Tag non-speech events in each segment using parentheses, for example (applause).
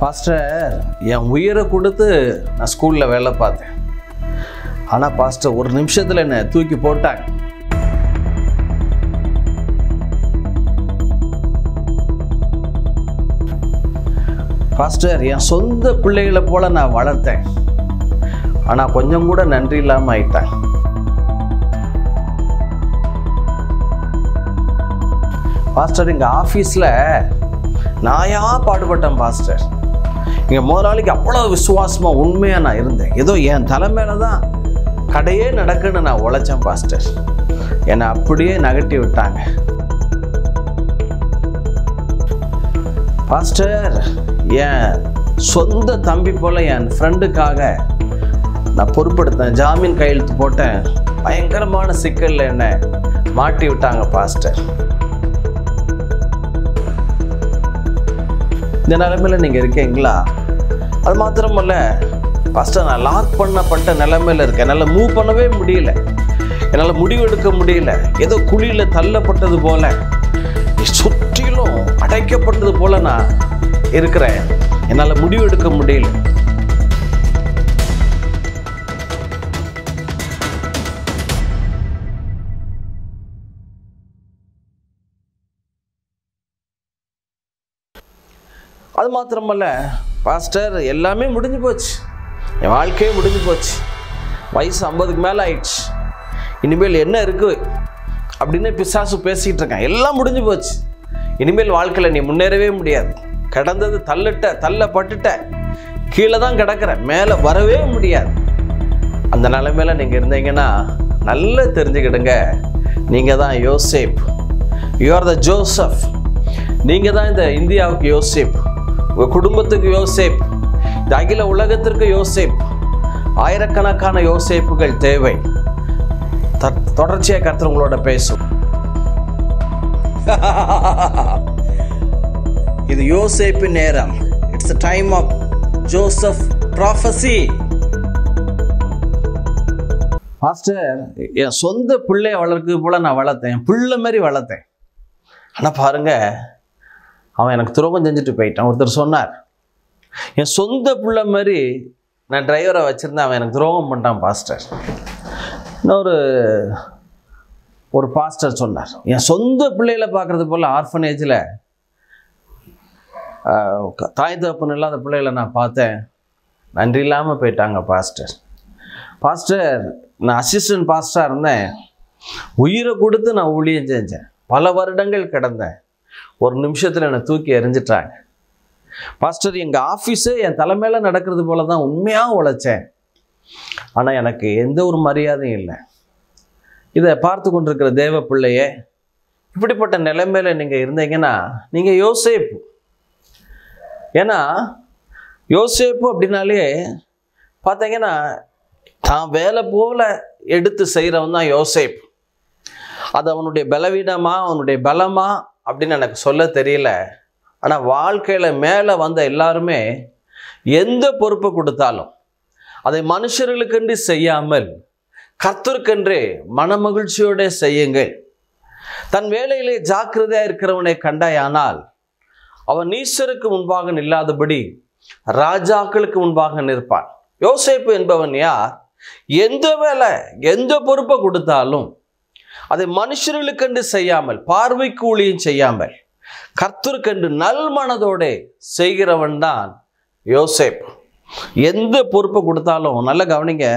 pastor என் உயிரை கொடுத்து நான் ஸ்கூலில் வேலை பார்த்தேன் ஆனால் பாஸ்டர் ஒரு நிமிஷத்தில் என்னை தூக்கி போட்டாங்க பாஸ்டர் என் சொந்த பிள்ளைகளை போல் நான் வளர்த்தேன் ஆனால் கொஞ்சம் கூட நன்றி இல்லாமல் ஆயிட்டேன் பாஸ்டர் எங்கள் ஆஃபீஸில் நாயாக பாடுபட்டேன் பாஸ்டர் இங்கே முதலாளிக்கு அவ்வளோ விசுவாசமாக உண்மையாக நான் இருந்தேன் ஏதோ என் தலைமையில தான் கடையே நடக்குன்னு நான் உழைச்சேன் பாஸ்டர் என்னை அப்படியே நகட்டி விட்டாங்க பாஸ்டர் என் சொந்த தம்பி போல் என் ஃப்ரெண்டுக்காக நான் பொறுப்படுத்தேன் ஜாமீன் கையெழுத்து போட்டேன் பயங்கரமான சிக்கலில் என்னை மாட்டி விட்டாங்க பாஸ்டர் இந்த நிலமையில் நீங்கள் இருக்கீங்களா அது மாத்திரமல்ல ஃபஸ்ட்டு நான் லாக் பண்ணப்பட்ட நிலமையில் இருக்கேன் என்னால் மூவ் பண்ணவே முடியல என்னால் முடிவெடுக்க முடியல ஏதோ குழியில் தள்ளப்பட்டது போல சுற்றிலும் அடைக்கப்பட்டது போல நான் இருக்கிறேன் என்னால் முடிவெடுக்க முடியல அது மாத்திரமல்ல பாஸ்டர் எல்லாமே முடிஞ்சு போச்சு என் வாழ்க்கையே முடிஞ்சு போச்சு வயசு ஐம்பதுக்கு மேலே ஆயிடுச்சு இனிமேல் என்ன இருக்குது அப்படின்னு பிசாசு பேசிக்கிட்டு இருக்கேன் எல்லாம் முடிஞ்சு போச்சு இனிமேல் வாழ்க்கையில் நீ முன்னேறவே முடியாது கடந்தது தள்ளிட்ட பட்டுட்ட கீழே தான் கிடக்கிற மேலே வரவே முடியாது அந்த நிலைமையில நீங்கள் இருந்தீங்கன்னா நல்லா தெரிஞ்சுக்கிடுங்க நீங்கள் தான் யோசேப் யூ ஆர் த ஜோசப் நீங்கள் தான் இந்த இந்தியாவுக்கு யோசிப்பு உங்கள் குடும்பத்துக்கு யோசேப் இந்த அகில உலகத்திற்கு யோசேப் ஆயிரக்கணக்கான யோசேப்புகள் தேவை தொடர்ச்சியாக கருத்து உங்களோட பேசும் (laughs) இது யோசேப்பு நேரம் it's time of Joseph prophecy master என் சொந்த பிள்ளைய வளர்க்கு போல நான் வளர்த்தேன் பிள்ளை மாதிரி வளர்த்தேன் ஆனால் பாருங்கள் அவன் எனக்கு துரோகம் செஞ்சுட்டு போயிட்டான் ஒருத்தர் சொன்னார் என் சொந்த பிள்ளை மாதிரி நான் டிரைவரை வச்சுருந்தேன் அவன் எனக்கு துரோகம் பண்ணிட்டான் பாஸ்டர் இன்னொரு ஒரு பாஸ்டர் சொன்னார் என் சொந்த பிள்ளைகளை பார்க்குறது போல் ஆர்ஃபனேஜில் தாய் தகப்பன் இல்லாத பிள்ளைகளை நான் பார்த்தேன் நன்றி இல்லாமல் போயிட்டாங்க பாஸ்டர் பாஸ்டர் நான் அசிஸ்டன்ட் பாஸ்டராக இருந்தேன் உயிரை கொடுத்து நான் ஊழியம் செஞ்சேன் பல வருடங்கள் கிடந்தேன் ஒரு நிமிஷத்தில் என்னை தூக்கி எறிஞ்சிட்டாங்க பாஸ்டர் எங்கள் ஆஃபீஸு என் தலைமையில் நடக்கிறது போல தான் உண்மையாக உழைச்சேன் ஆனால் எனக்கு எந்த ஒரு மரியாதையும் இல்லை இதை பார்த்து கொண்டிருக்கிற தேவ பிள்ளையே இப்படிப்பட்ட நிலைமையில் நீங்கள் இருந்தீங்கன்னா நீங்கள் யோசேப்பு ஏன்னா யோசேப்பு அப்படின்னாலே பார்த்தீங்கன்னா தான் வேலை போல எடுத்து செய்கிறவன் தான் யோசேப்பு அது அவனுடைய பலவீனமாக அவனுடைய பலமாக அப்படின்னு எனக்கு சொல்ல தெரியல ஆனால் வாழ்க்கையில் மேலே வந்த எல்லாருமே எந்த பொறுப்பு கொடுத்தாலும் அதை மனுஷர்களுக்கென்று செய்யாமல் கர்த்தருக்கென்று மகிழ்ச்சியோட செய்யுங்கள் தன் வேலையிலே ஜாக்கிரதையாக இருக்கிறவனை கண்டாயானால் அவன் ஈஸ்வருக்கு முன்பாக நில்லாதபடி ராஜாக்களுக்கு முன்பாக நிற்பான் யோசிப்பு என்பவன் யார் எந்த வேலை எந்த பொறுப்பை கொடுத்தாலும் அதை மனுஷர்களுக்கென்று செய்யாமல் பார்வைக்கு ஊழியம் செய்யாமல் கர்த்தருக்கென்று நல் மனதோட செய்கிறவன் தான் யோசேப் எந்த பொறுப்பை கொடுத்தாலும் நல்லா கவனிங்க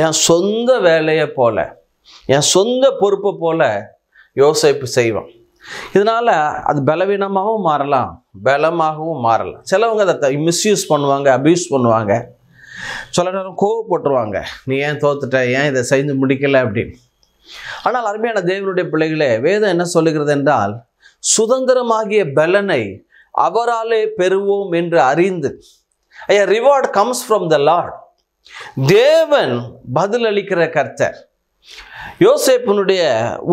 என் சொந்த வேலையை போல என் சொந்த பொறுப்பை போல யோசிப்பு செய்வான் இதனால் அது பலவீனமாகவும் மாறலாம் பலமாகவும் மாறலாம் சிலவங்க அதை மிஸ்யூஸ் பண்ணுவாங்க அப்யூஸ் பண்ணுவாங்க சில நேரம் கோவப்பட்டுருவாங்க நீ ஏன் தோத்துட்ட ஏன் இதை செஞ்சு முடிக்கலை அப்படின்னு ஆனால் அருமையான தேவனுடைய பிள்ளைகளே வேதம் என்ன சொல்லுகிறது என்றால் சுதந்திரமாகிய பலனை அவராலே பெறுவோம் என்று அறிந்து ஐயா reward comes from the Lord தேவன் பதிலளிக்கிற கர்த்தர் யோசேப்பனுடைய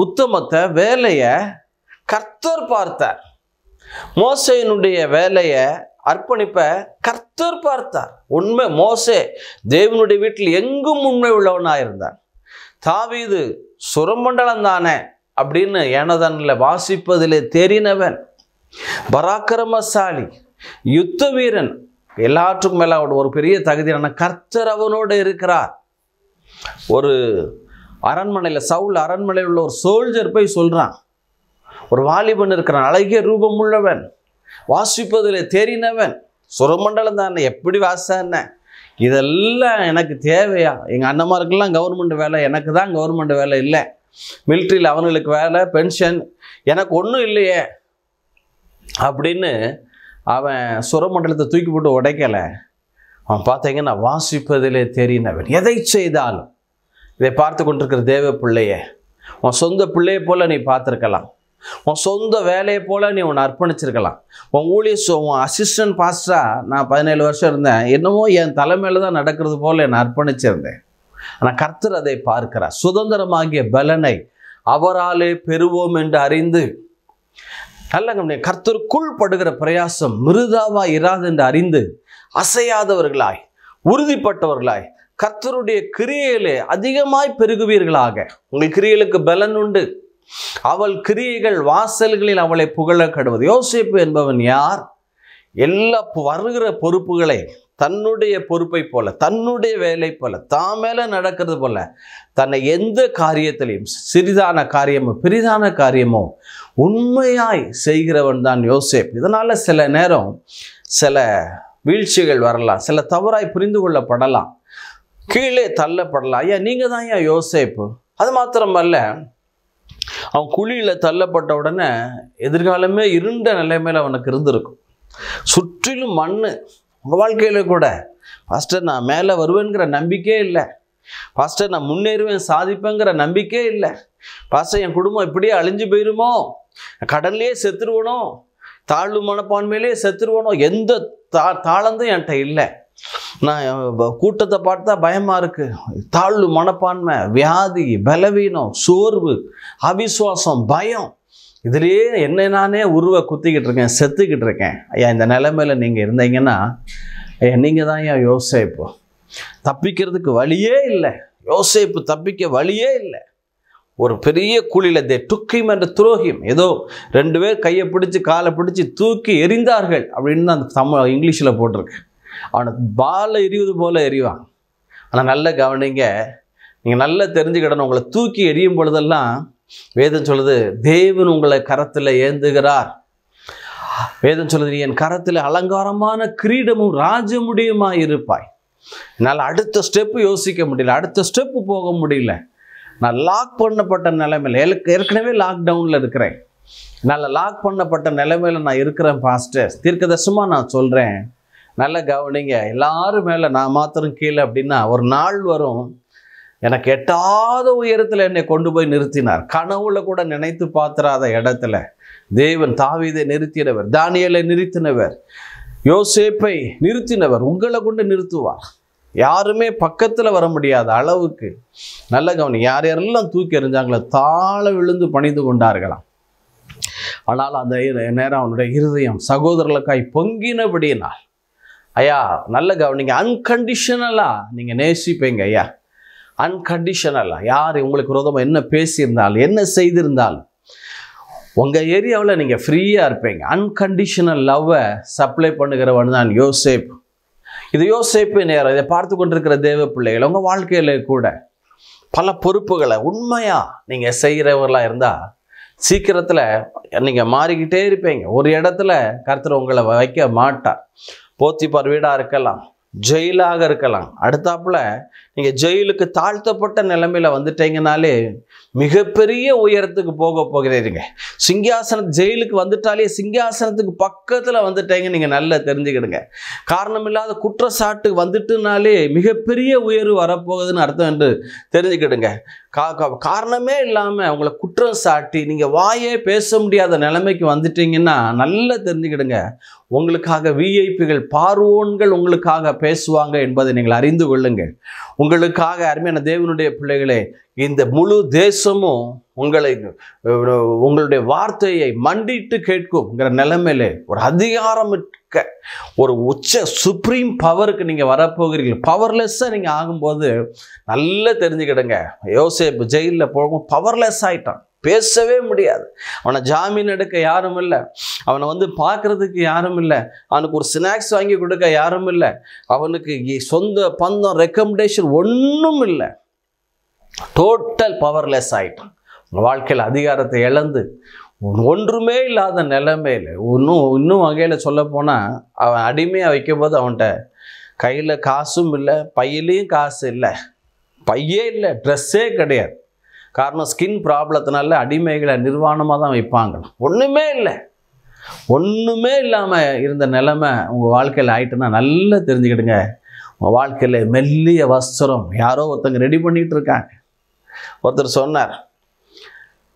உத்தமத்தை வேலையை கர்த்தர் பார்த்தார் மோசையினுடைய வேலையை அர்ப்பணிப்ப கர்த்தர் பார்த்தார் உண்மை மோசே தேவனுடைய வீட்டில் எங்கும் உண்மை உள்ளவனாக இருந்தார் தாவீது சுரமண்டலம் தானே அப்படின்னு எனதன்ல வாசிப்பதிலே தெரிந்தவன் பராக்கிரமசாலி யுத்த வீரன் எல்லாற்றுக்கும் மேல அவனோட ஒரு பெரிய தகுதியான கர்த்தர் அவனோடு இருக்கிறார் ஒரு அரண்மனையில் சவுல் அரண்மனையில் உள்ள ஒரு சோல்ஜர் போய் சொல்கிறான் ஒரு வாலிபன் இருக்கிறான் அழகிய ரூபம் உள்ளவன் வாசிப்பதில் தெரிந்தவன் சுரமண்டலம் தானே எப்படி என்ன இதெல்லாம் எனக்கு தேவையா எங்கள் அண்ணமாருக்கெல்லாம் கவர்மெண்ட் வேலை எனக்கு தான் கவர்மெண்ட் வேலை இல்லை மிலிட்ரியில் அவங்களுக்கு வேலை பென்ஷன் எனக்கு ஒன்றும் இல்லையே அப்படின்னு அவன் சுரமண்டலத்தை தூக்கி போட்டு உடைக்கலை அவன் பார்த்தீங்கன்னா வாசிப்பதிலே தெரியினவன் எதை செய்தாலும் இதை பார்த்து கொண்டிருக்கிற தேவ பிள்ளைய உன் சொந்த பிள்ளையை போல் நீ பார்த்துருக்கலாம் உன் சொந்த வேலையை போல் நீ உன்னை அர்ப்பணிச்சிருக்கலாம் உன் ஊழிய உன் அசிஸ்டன்ட் பாஸ்டராக நான் பதினேழு வருஷம் இருந்தேன் என்னமோ என் தலைமையில் தான் நடக்கிறது போல் என்னை அர்ப்பணிச்சிருந்தேன் ஆனால் கர்த்தர் அதை பார்க்கிறார் சுதந்திரமாகிய பலனை அவராலே பெறுவோம் என்று அறிந்து நல்ல கர்த்தருக்குள் படுகிற பிரயாசம் மிருதாவா இராது என்று அறிந்து அசையாதவர்களாய் உறுதிப்பட்டவர்களாய் கர்த்தருடைய கிரியையிலே அதிகமாய் பெருகுவீர்களாக உங்கள் கிரியலுக்கு பலன் உண்டு அவள் கிரியைகள் வாசல்களில் அவளை புகழ கடுவது யோசிப்பு என்பவன் யார் எல்லா வருகிற பொறுப்புகளை தன்னுடைய பொறுப்பை போல தன்னுடைய வேலை போல தான் மேலே நடக்கிறது போல தன்னை எந்த காரியத்திலையும் சிறிதான காரியமோ பெரிதான காரியமோ உண்மையாய் செய்கிறவன் தான் யோசேப் இதனால் சில நேரம் சில வீழ்ச்சிகள் வரலாம் சில தவறாய் புரிந்து கொள்ளப்படலாம் கீழே தள்ளப்படலாம் ஐயா நீங்கள் தான் ஐயா யோசேப்பு அது மாத்திரமல்ல அவன் குழியில் தள்ளப்பட்ட உடனே எதிர்காலமே இருண்ட நிலைமையில் அவனுக்கு இருந்திருக்கும் சுற்றிலும் மண் உங்கள் வாழ்க்கையில் கூட ஃபஸ்ட்டு நான் மேலே வருவேங்கிற நம்பிக்கையே இல்லை ஃபஸ்ட்டு நான் முன்னேறுவேன் சாதிப்பேங்கிற நம்பிக்கையே இல்லை ஃபஸ்ட்டு என் குடும்பம் இப்படியே அழிஞ்சு போயிருமோ கடல்லையே செத்துருவனோ தாழ்வு மனப்பான்மையிலே செத்துருவனோ எந்த தா தாளந்தும் என்கிட்ட இல்லை நான் கூட்டத்தை பார்த்தா பயமாக இருக்குது தாழ்வு மனப்பான்மை வியாதி பலவீனம் சோர்வு அவிசுவாசம் பயம் இதுலேயே என்னை நானே உருவ குத்திக்கிட்டு இருக்கேன் செத்துக்கிட்டு இருக்கேன் ஐயா இந்த நிலைமையில் நீங்கள் இருந்தீங்கன்னா ஐயா நீங்கள் தான் ஐயா யோசிப்பு தப்பிக்கிறதுக்கு வழியே இல்லை யோசிப்பு தப்பிக்க வழியே இல்லை ஒரு பெரிய குழியில் தே டுக்கிம் என்ற துரோகியம் ஏதோ ரெண்டு பேர் கையை பிடிச்சி காலை பிடிச்சி தூக்கி எரிந்தார்கள் அப்படின்னு அந்த தமிழ் இங்கிலீஷில் போட்டிருக்கு அவனை பாலில் எரிவது போல் எரிவான் ஆனால் நல்ல கவனிங்க நீங்கள் நல்லா தெரிஞ்சுக்கிடணும் உங்களை தூக்கி எரியும் பொழுதெல்லாம் வேதம் சொல்லுது தேவன் உங்களை கரத்தில் ஏந்துகிறார் வேதம் சொல்லுது என் கரத்தில் அலங்காரமான கிரீடமும் ராஜமுடியுமா இருப்பாய் என்னால் அடுத்த ஸ்டெப்பு யோசிக்க முடியல அடுத்த ஸ்டெப்பு போக முடியல நான் லாக் பண்ணப்பட்ட நிலைமையில் ஏற்கனவே லாக்டவுனில் இருக்கிறேன் என்னால் லாக் பண்ணப்பட்ட நிலைமையில் நான் இருக்கிறேன் பாஸ்டர் தீர்க்கதர்சமாக நான் சொல்கிறேன் நல்லா கவனிங்க எல்லாரும் மேலே நான் மாத்திரம் கீழே அப்படின்னா ஒரு நாள் வரும் எனக்கு எட்டாத உயரத்தில் என்னை கொண்டு போய் நிறுத்தினார் கனவுல கூட நினைத்து பார்த்துறாத இடத்துல தேவன் தாவீதை நிறுத்தினவர் தானியலை நிறுத்தினவர் யோசேப்பை நிறுத்தினவர் உங்களை கொண்டு நிறுத்துவார் யாருமே பக்கத்தில் வர முடியாத அளவுக்கு நல்ல கவனம் யார் யாரெல்லாம் தூக்கி எறிஞ்சாங்களோ தாழ விழுந்து பணிந்து கொண்டார்களாம் ஆனால் அந்த நேரம் அவனுடைய இருதயம் சகோதரர்களுக்காய் பொங்கினபடியினால் ஐயா நல்ல கவனிங்க அன்கண்டிஷனலாக நீங்கள் நேசிப்பீங்க ஐயா அன்கண்டிஷனலாக யார் உங்களுக்கு விரோதமாக என்ன பேசியிருந்தால் என்ன செய்திருந்தால் உங்கள் ஏரியாவில் நீங்கள் ஃப்ரீயாக இருப்பீங்க அன்கண்டிஷனல் லவ்வை சப்ளை பண்ணுகிறவன் தான் யோசேப் இது யோசேப்பு நேரம் இதை பார்த்து கொண்டிருக்கிற தேவ பிள்ளைகள் உங்கள் வாழ்க்கையில் கூட பல பொறுப்புகளை உண்மையாக நீங்கள் செய்கிறவர்களாக இருந்தால் சீக்கிரத்தில் நீங்கள் மாறிக்கிட்டே இருப்பீங்க ஒரு இடத்துல கருத்துற உங்களை வைக்க மாட்டார் போத்திப்பார் வீடாக இருக்கலாம் ஜெயிலாக இருக்கலாம் அடுத்தாப்புல நீங்கள் ஜெயிலுக்கு தாழ்த்தப்பட்ட நிலைமையில் வந்துட்டீங்கனாலே மிகப்பெரிய உயரத்துக்கு போக போகிறீங்க சிங்காசன ஜெயிலுக்கு வந்துட்டாலே சிங்காசனத்துக்கு பக்கத்தில் வந்துட்டீங்க நீங்கள் நல்லா தெரிஞ்சுக்கிடுங்க காரணம் இல்லாத குற்றச்சாட்டு வந்துட்டுனாலே மிகப்பெரிய உயர்வு வரப்போகுதுன்னு அர்த்தம் என்று தெரிஞ்சுக்கிடுங்க காரணமே இல்லாமல் உங்களை குற்றம் சாட்டி நீங்கள் வாயே பேச முடியாத நிலைமைக்கு வந்துட்டீங்கன்னா நல்லா தெரிஞ்சுக்கிடுங்க உங்களுக்காக விஐபிகள் பார்வோன்கள் உங்களுக்காக பேசுவாங்க என்பதை நீங்கள் அறிந்து கொள்ளுங்கள் உங்களுக்காக அருமையான தேவனுடைய பிள்ளைகளே இந்த முழு தேசமும் உங்களை உங்களுடைய வார்த்தையை மண்டிட்டு கேட்கும்ங்கிற நிலைமையில ஒரு அதிகாரம் இருக்க ஒரு உச்ச சுப்ரீம் பவருக்கு நீங்கள் வரப்போகிறீர்கள் பவர்லெஸ்ஸாக நீங்கள் ஆகும்போது நல்லா தெரிஞ்சுக்கிடுங்க யோசேப்பு ஜெயிலில் போகும் பவர்லெஸ் ஆகிட்டான் பேசவே முடியாது அவனை ஜாமீன் எடுக்க யாரும் இல்லை அவனை வந்து பார்க்குறதுக்கு யாரும் இல்லை அவனுக்கு ஒரு ஸ்நாக்ஸ் வாங்கி கொடுக்க யாரும் இல்லை அவனுக்கு சொந்த பந்தம் ரெக்கமெண்டேஷன் ஒன்றும் இல்லை டோட்டல் பவர்லெஸ் ஆகிட்டான் உன் வாழ்க்கையில் அதிகாரத்தை இழந்து ஒன்றுமே இல்லாத நிலைமையில் இன்னும் இன்னும் வகையில் சொல்ல போனால் அவன் அடிமையாக வைக்கும்போது அவன்கிட்ட கையில் காசும் இல்லை பையிலையும் காசு இல்லை பையே இல்லை ட்ரெஸ்ஸே கிடையாது காரணம் ஸ்கின் ப்ராப்ளத்தினால அடிமைகளை நிர்வாணமாக தான் வைப்பாங்களாம் ஒன்றுமே இல்லை ஒன்றுமே இல்லாமல் இருந்த நிலமை உங்கள் வாழ்க்கையில் ஆயிட்டுன்னா நல்லா தெரிஞ்சுக்கிடுங்க உங்கள் வாழ்க்கையில் மெல்லிய வஸ்திரம் யாரோ ஒருத்தங்க ரெடி பண்ணிகிட்டு இருக்காங்க ஒருத்தர் சொன்னார்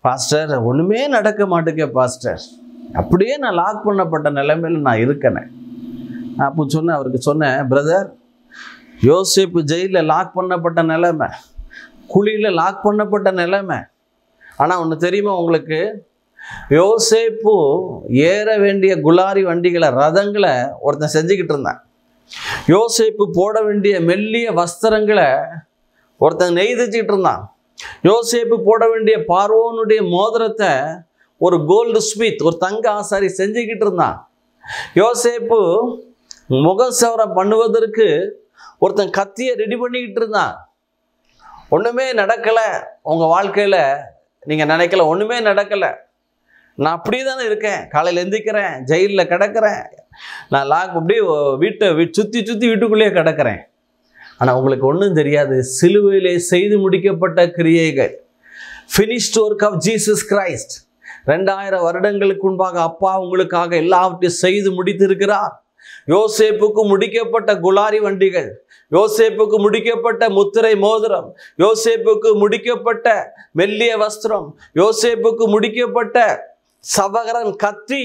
பாஸ்டர் ஒன்றுமே நடக்க மாட்டேங்க பாஸ்டர் அப்படியே நான் லாக் பண்ணப்பட்ட நிலைமையில் நான் இருக்கேனே நான் அப்போ சொன்னேன் அவருக்கு சொன்னேன் பிரதர் யோசிப்பு ஜெயிலில் லாக் பண்ணப்பட்ட நிலைமை குழியில் லாக் பண்ணப்பட்ட நிலைமை ஆனால் ஒன்று தெரியுமா உங்களுக்கு யோசேப்பு ஏற வேண்டிய குலாரி வண்டிகளை ரதங்களை ஒருத்தன் செஞ்சுக்கிட்டு இருந்தான் யோசேப்பு போட வேண்டிய மெல்லிய வஸ்திரங்களை ஒருத்தன் நெய்திச்சுக்கிட்டு இருந்தான் யோசேப்பு போட வேண்டிய பார்வோனுடைய மோதிரத்தை ஒரு கோல்டு ஸ்மித் ஒரு தங்க ஆசாரி செஞ்சுக்கிட்டு இருந்தான் யோசேப்பு முகசவரம் சவரம் பண்ணுவதற்கு ஒருத்தன் கத்தியை ரெடி பண்ணிக்கிட்டு இருந்தான் ஒன்றுமே நடக்கலை உங்கள் வாழ்க்கையில் நீங்கள் நினைக்கல ஒன்றுமே நடக்கலை நான் அப்படி தானே இருக்கேன் காலையில் எந்திக்கிறேன் ஜெயிலில் கிடக்கிறேன் நான் லாக் அப்படியே வீட்டை சுற்றி சுற்றி வீட்டுக்குள்ளேயே கிடக்கிறேன் ஆனால் உங்களுக்கு ஒன்றும் தெரியாது சிலுவையிலே செய்து முடிக்கப்பட்ட கிரியைகள் finished work of Jesus Christ ரெண்டாயிரம் வருடங்களுக்கு முன்பாக அப்பா உங்களுக்காக எல்லாவற்றையும் செய்து முடித்திருக்கிறார் யோசேப்புக்கு முடிக்கப்பட்ட குலாரி வண்டிகள் யோசேப்புக்கு முடிக்கப்பட்ட முத்திரை மோதிரம் யோசேப்புக்கு முடிக்கப்பட்ட மெல்லிய வஸ்திரம் யோசேப்புக்கு முடிக்கப்பட்ட சவகரன் கத்தி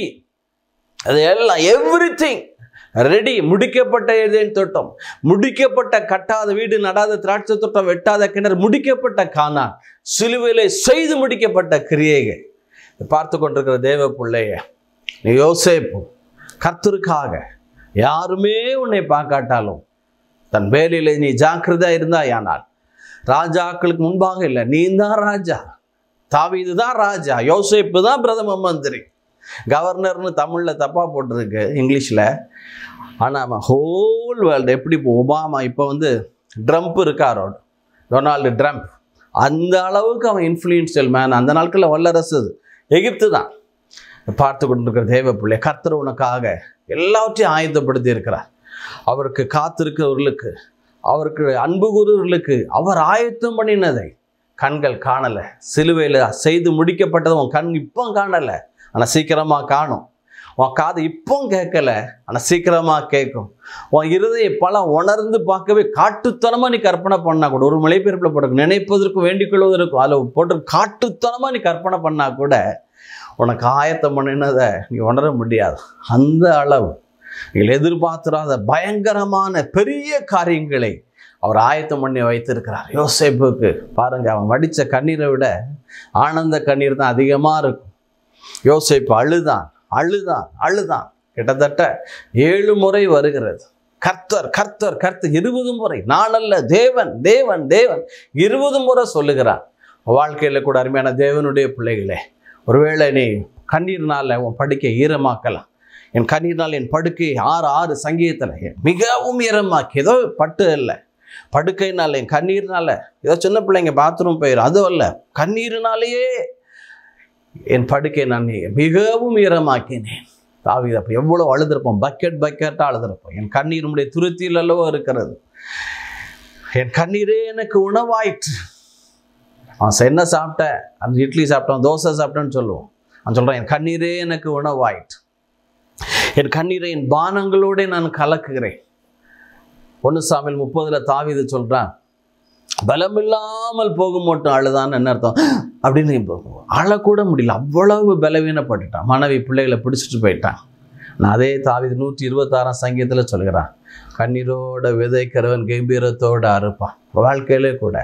அது எல்லாம் எவ்ரி திங் ரெடி முடிக்கப்பட்ட ஏதேன் தோட்டம் முடிக்கப்பட்ட கட்டாத வீடு நடாத திராட்சை தோட்டம் வெட்டாத கிணறு முடிக்கப்பட்ட காணா சிலுவையிலே செய்து முடிக்கப்பட்ட கிரியைகள் பார்த்து கொண்டிருக்கிற தேவ பிள்ளைய யோசேப்பு கர்த்தருக்காக யாருமே உன்னை பார்க்காட்டாலும் தன் வேலையில் நீ ஜாக்கிரதா இருந்தாயானால் ராஜாக்களுக்கு முன்பாக இல்லை நீ தான் ராஜா தாவிது தான் ராஜா யோசிப்பு தான் பிரதம மந்திரி கவர்னர்னு தமிழில் தப்பாக போட்டிருக்கு இங்கிலீஷில் ஆனால் ஹோல் வேர்ல்டு எப்படி இப்போ ஒபாமா இப்போ வந்து ட்ரம்ப் இருக்காரோ டொனால்டு ட்ரம்ப் அந்த அளவுக்கு அவன் இன்ஃப்ளூயன்ஷியல் மேன் அந்த நாட்களில் வல்லரசு எகிப்து தான் பார்த்து கொண்டிருக்கிற தேவ பிள்ளை கர்த்தர் உனக்காக எல்லாவற்றையும் ஆயுதப்படுத்தி இருக்கிறார் அவருக்கு காத்திருக்கிறவர்களுக்கு அவருக்கு அன்பு கூறுவர்களுக்கு அவர் ஆயத்தம் பண்ணினதை கண்கள் காணலை சிலுவையில் செய்து முடிக்கப்பட்டதை உன் கண் இப்போ காணலை ஆனால் சீக்கிரமாக காணும் உன் காது இப்போ கேட்கல ஆனால் சீக்கிரமாக கேட்கும் உன் இருதயை பல உணர்ந்து பார்க்கவே காட்டுத்தனமாக நீ கற்பனை பண்ணால் கூட ஒரு மொழிபெயர்ப்பில் போட்டு நினைப்பதற்கும் வேண்டிக் கொள்வதற்கும் அதில் போட்டு காட்டுத்தனமாக நீ கற்பனை பண்ணால் கூட உனக்கு ஆயத்தம் பண்ணினதை நீ உணர முடியாது அந்த அளவு நீங்கள் எதிர்பார்த்திராத பயங்கரமான பெரிய காரியங்களை அவர் ஆயத்தம் பண்ணி வைத்திருக்கிறார் யோசேப்புக்கு பாருங்கள் அவன் வடித்த கண்ணீரை விட ஆனந்த கண்ணீர் தான் அதிகமாக இருக்கும் யோசேப்பு அழுதான் அழுதான் அழுதான் கிட்டத்தட்ட ஏழு முறை வருகிறது கர்த்தர் கர்த்தர் கர்த்தர் இருபது முறை நானல்ல தேவன் தேவன் தேவன் இருபது முறை சொல்லுகிறார் வாழ்க்கையில் கூட அருமையான தேவனுடைய பிள்ளைகளே ஒருவேளை நீ கண்ணீர்னால் உன் படிக்க ஈரமாக்கலாம் என் கண்ணீர்னால் என் படுக்கை ஆறு ஆறு சங்கீதத்தில் மிகவும் ஈரமாக்கி ஏதோ பட்டு இல்லை படுக்கைனால என் கண்ணீர்னால ஏதோ சின்ன பிள்ளைங்க பாத்ரூம் போயிடும் அதுவும் இல்லை கண்ணீர்னாலேயே என் படுக்கை நான் மிகவும் ஈரமாக்கினேன் தாவி அப்போ எவ்வளோ அழுதுருப்போம் பக்கெட் பக்கெட்டாக அழுதுருப்போம் என் கண்ணீருடைய துருத்தியில் அல்லவோ இருக்கிறது என் கண்ணீரே எனக்கு உணவாயிற்று அவன் என்ன சாப்பிட்டேன் அந்த இட்லி சாப்பிட்டான் தோசை சாப்பிட்டேன்னு சொல்லுவோம் அவன் சொல்கிறான் என் கண்ணீரே எனக்கு உணவாயிற்று என் கண்ணீரை என் பானங்களோட நான் கலக்குகிறேன் ஒன்று சாமியில் முப்பதில் தாவிது சொல்கிறான் பலமில்லாமல் போக மாட்டோம் அழுதான்னு என்ன அர்த்தம் அப்படின்னு அழக்கூட முடியல அவ்வளவு பலவீனப்பட்டுட்டான் மனைவி பிள்ளைகளை பிடிச்சிட்டு போயிட்டான் நான் அதே தாவித நூற்றி இருபத்தாறாம் சங்கீதத்தில் சொல்கிறான் கண்ணீரோட விதைக்கிறவன் கம்பீரத்தோடு அறுப்பான் வாழ்க்கையிலே கூட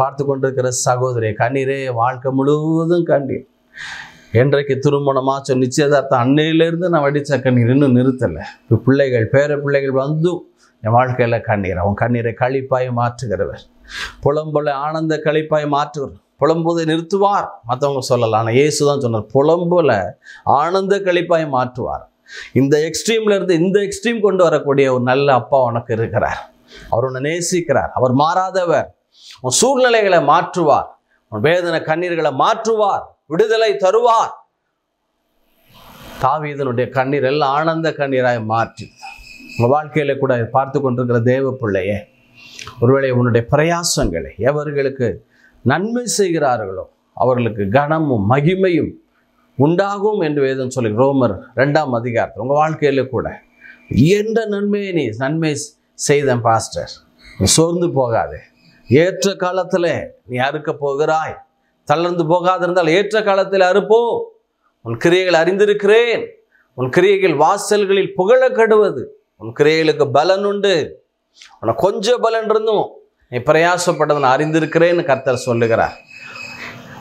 பார்த்து கொண்டிருக்கிற சகோதரி கண்ணீரே வாழ்க்கை முழுவதும் கண்டி என்றைக்கு திருமணமாக சொல்லி நிச்சயதார்த்தம் அன்னையிலேருந்து நான் வடித்த கண்ணீர் இன்னும் நிறுத்தலை இப்போ பிள்ளைகள் பேர பிள்ளைகள் வந்து என் வாழ்க்கையில் கண்ணீர் அவன் கண்ணீரை கழிப்பாய் மாற்றுகிறவர் புலம்புல ஆனந்த கழிப்பாய் மாற்றுவர் புலம்புவதை நிறுத்துவார் மற்றவங்க சொல்லலாம் ஆனால் இயேசு தான் சொன்னார் புலம்புல ஆனந்த கழிப்பாய் மாற்றுவார் இந்த எக்ஸ்ட்ரீம்ல இருந்து இந்த எக்ஸ்ட்ரீம் கொண்டு வரக்கூடிய ஒரு நல்ல அப்பா உனக்கு இருக்கிறார் அவர் உன்னை நேசிக்கிறார் அவர் மாறாதவர் உன் சூழ்நிலைகளை மாற்றுவார் உன் வேதனை கண்ணீர்களை மாற்றுவார் விடுதலை தருவார் தாவீதனுடைய கண்ணீர் எல்லாம் ஆனந்த கண்ணீராய் மாற்றி உங்கள் வாழ்க்கையில் கூட பார்த்து கொண்டிருக்கிற தேவ பிள்ளையே ஒருவேளை உன்னுடைய பிரயாசங்களை எவர்களுக்கு நன்மை செய்கிறார்களோ அவர்களுக்கு கனமும் மகிமையும் உண்டாகும் என்று வேதம் சொல்லி ரோமர் ரெண்டாம் அதிகாரத்தில் உங்கள் வாழ்க்கையில் கூட எந்த நன்மையை நீ நன்மை செய்தேன் பாஸ்டர் நீ சோர்ந்து போகாதே ஏற்ற காலத்தில் நீ அறுக்க போகிறாய் தளர்ந்து போகாதிருந்தால் ஏற்ற காலத்தில் அறுப்போ உன் கிரியைகள் அறிந்திருக்கிறேன் உன் கிரியைகள் வாசல்களில் புகழ கடுவது உன் கிரியைகளுக்கு பலன் உண்டு உன கொஞ்சம் பலன் இருந்தும் நீ பிரயாசப்பட்டதை நான் அறிந்திருக்கிறேன்னு கர்த்தர் சொல்லுகிறார்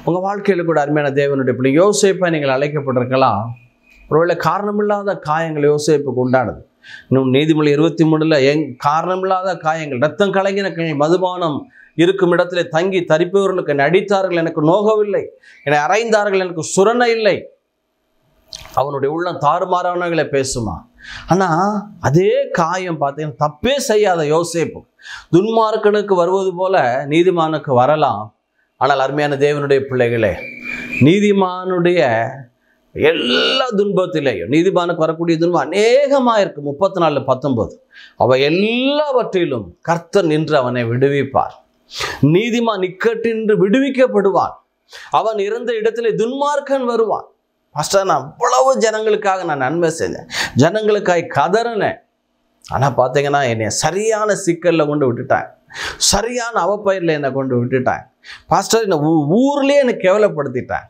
உங்கள் வாழ்க்கையில் கூட அருமையான தேவனுடைய இப்படி யோசிப்பாக நீங்கள் அழைக்கப்பட்டிருக்கலாம் ஒருவேளை காரணமில்லாத காயங்கள் யோசிப்புக்கு உண்டானது இன்னும் நீதிமொழி இருபத்தி மூணுல எங் காரணம் இல்லாத காயங்கள் ரத்தம் கலங்கினக்கள் மதுபானம் இருக்கும் இடத்திலே தங்கி தரிப்பவர்களுக்கு என்னை அடித்தார்கள் எனக்கு நோகவில்லை என்னை அரைந்தார்கள் எனக்கு சுரண இல்லை அவனுடைய உள்ளம் தாறுமாறானவர்களை பேசுமா ஆனால் அதே காயம் பார்த்தீங்கன்னா தப்பே செய்யாத யோசிப்பு துன்மார்க்கனுக்கு வருவது போல நீதிமானுக்கு வரலாம் ஆனால் அருமையான தேவனுடைய பிள்ளைகளே நீதிமானுடைய எல்லா துன்பத்திலேயும் நீதிமானுக்கு வரக்கூடிய துன்பம் அநேகமாக இருக்கு முப்பத்தி நாலு பத்தொன்பது அவ எல்லாவற்றிலும் கர்த்தர் நின்று அவனை விடுவிப்பார் நீதிமான் நிக்கட்டின்று விடுவிக்கப்படுவான் அவன் இருந்த இடத்திலே துன்மார்க்கன் வருவான் மாஸ்டர் நான் அவ்வளவு ஜனங்களுக்காக நான் நன்மை செஞ்சேன் ஜனங்களுக்காய் கதறினேன் ஆனால் பார்த்தீங்கன்னா என்னை சரியான சிக்கலில் கொண்டு விட்டுட்டேன் சரியான அவப்பயிரில் என்னை கொண்டு விட்டுட்டேன் பாஸ்டர் என்னை ஊர்லேயே என்னை கேவலப்படுத்திட்டாங்க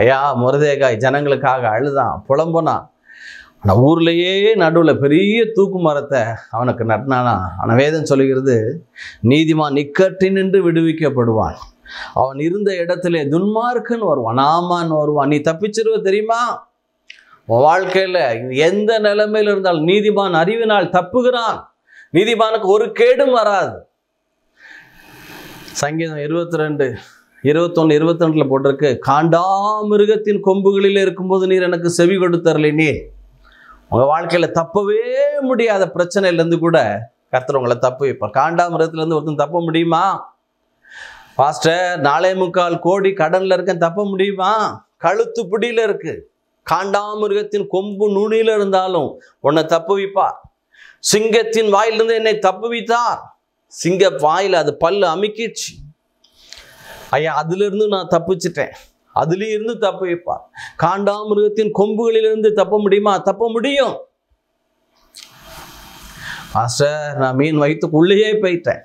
ஐயா முருதேகாய் ஜனங்களுக்காக அழுதான் புலம்புனான் ஆனால் ஊர்லேயே நடுவில் பெரிய தூக்கு மரத்தை அவனுக்கு நட்டினானா ஆனால் வேதம் சொல்லுகிறது நீதிமான் நின்று விடுவிக்கப்படுவான் அவன் இருந்த இடத்துலே துன்மார்க்குன்னு வருவான் ஆமான்னு வருவான் நீ தப்பிச்சிருவ தெரியுமா உன் வாழ்க்கையில் எந்த நிலைமையில் இருந்தாலும் நீதிமான் அறிவினால் தப்புகிறான் நீதிமானுக்கு ஒரு கேடும் வராது சங்கீதம் இருபத்தி ரெண்டு இருபத்தொன்று இருபத்தெண்டில் போட்டிருக்கு காண்டாமிருகத்தின் கொம்புகளில் இருக்கும்போது நீர் எனக்கு செவி கொடுத்தரலை நீர் உங்கள் வாழ்க்கையில் தப்பவே முடியாத பிரச்சனையிலேருந்து கூட கர்த்தர் உங்களை தப்பு வைப்பார் காண்டாமிருகத்துலேருந்து ஒருத்தன் தப்ப முடியுமா பாஸ்டர் நாலே முக்கால் கோடி கடனில் இருக்கேன் தப்ப முடியுமா கழுத்து பிடியில் இருக்குது காண்டாமிருகத்தின் கொம்பு நுனியில் இருந்தாலும் உன்னை தப்பு வைப்பார் சிங்கத்தின் வாயிலிருந்து என்னை தப்பு வைத்தார் சிங்க வாயில் அது பல்லு அமுக்கிடுச்சு ஐயா அதிலிருந்து நான் தப்பிச்சிட்டேன் அதுலேயே இருந்து தப்பு வைப்பார் காண்டாமிருகத்தின் கொம்புகளிலிருந்து தப்ப முடியுமா தப்ப முடியும் நான் மீன் வயிற்றுக்குள்ளேயே போயிட்டேன்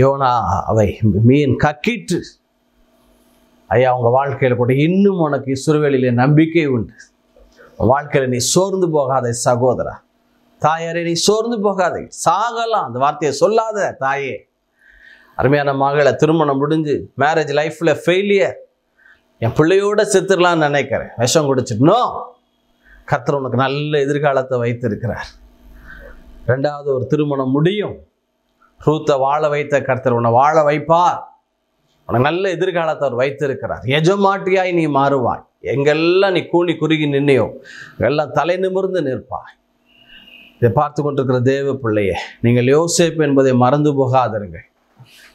யோனா அவை மீன் கக்கிட்டு ஐயா உங்கள் வாழ்க்கையில் கூட இன்னும் உனக்கு இசுரவேலிலே நம்பிக்கை உண்டு வாழ்க்கையில் நீ சோர்ந்து போகாத சகோதரா தாயாரே நீ சோர்ந்து போகாதே சாகலாம் அந்த வார்த்தையை சொல்லாத தாயே அருமையான மகளை திருமணம் முடிஞ்சு மேரேஜ் லைஃப்பில் ஃபெயிலியர் என் பிள்ளையோட செத்துடலான்னு நினைக்கிறேன் விஷம் குடிச்சிடணும் கத்தர் உனக்கு நல்ல எதிர்காலத்தை வைத்திருக்கிறார் ரெண்டாவது ஒரு திருமணம் முடியும் ரூத்தை வாழ வைத்த கர்த்தர் உன்னை வாழ வைப்பார் உனக்கு நல்ல எதிர்காலத்தை அவர் வைத்திருக்கிறார் எஜமாட்டியாய் நீ மாறுவாய் எங்கெல்லாம் நீ கூணி குறுகி நின்னையோ எல்லாம் தலை நிமிர்ந்து நிற்பாய் இதை பார்த்து கொண்டிருக்கிற தேவ பிள்ளையே நீங்கள் யோசிப்பு என்பதை மறந்து போகாதருங்கள்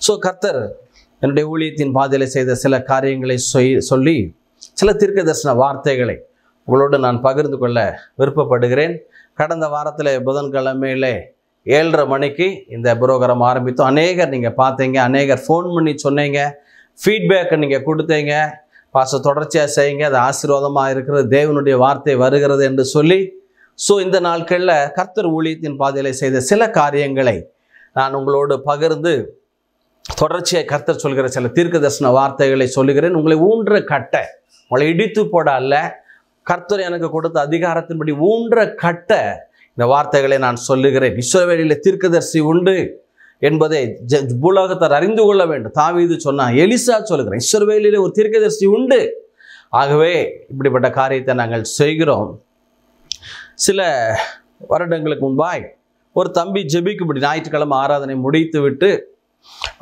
ஸோ கர்த்தர் என்னுடைய ஊழியத்தின் பாதையில் செய்த சில காரியங்களை சொல்லி சில தீர்க்க தரிசன வார்த்தைகளை உங்களோடு நான் பகிர்ந்து கொள்ள விருப்பப்படுகிறேன் கடந்த வாரத்தில் புதன்கிழமையிலே ஏழரை மணிக்கு இந்த புரோகிராம் ஆரம்பித்தோம் அநேகர் நீங்கள் பார்த்தீங்க அநேகர் ஃபோன் பண்ணி சொன்னீங்க ஃபீட்பேக்கை நீங்கள் கொடுத்தீங்க பாச தொடர்ச்சியாக செய்யுங்க அது ஆசீர்வாதமாக இருக்கிறது தேவனுடைய வார்த்தை வருகிறது என்று சொல்லி ஸோ இந்த நாட்களில் கர்த்தர் ஊழியத்தின் பாதையில் செய்த சில காரியங்களை நான் உங்களோடு பகிர்ந்து தொடர்ச்சியாக கர்த்தர் சொல்கிற சில தீர்க்க தரிசன வார்த்தைகளை சொல்லுகிறேன் உங்களை ஊன்ற கட்டை உங்களை இடித்து போட அல்ல கர்த்தர் எனக்கு கொடுத்த அதிகாரத்தின்படி ஊன்ற கட்டை இந்த வார்த்தைகளை நான் சொல்லுகிறேன் இஸ்ரவேலியில் தீர்க்கதரிசி உண்டு என்பதை பூலோகத்தார் அறிந்து கொள்ள வேண்டும் தாவீது சொன்னால் எலிசா சொல்லுகிறேன் ஈஸ்வரவேலியில் ஒரு தீர்க்கதரிசி உண்டு ஆகவே இப்படிப்பட்ட காரியத்தை நாங்கள் செய்கிறோம் சில வருடங்களுக்கு முன்பாய் ஒரு தம்பி ஜெபிக்கும்படி ஞாயிற்றுக்கிழமை ஆராதனை முடித்து விட்டு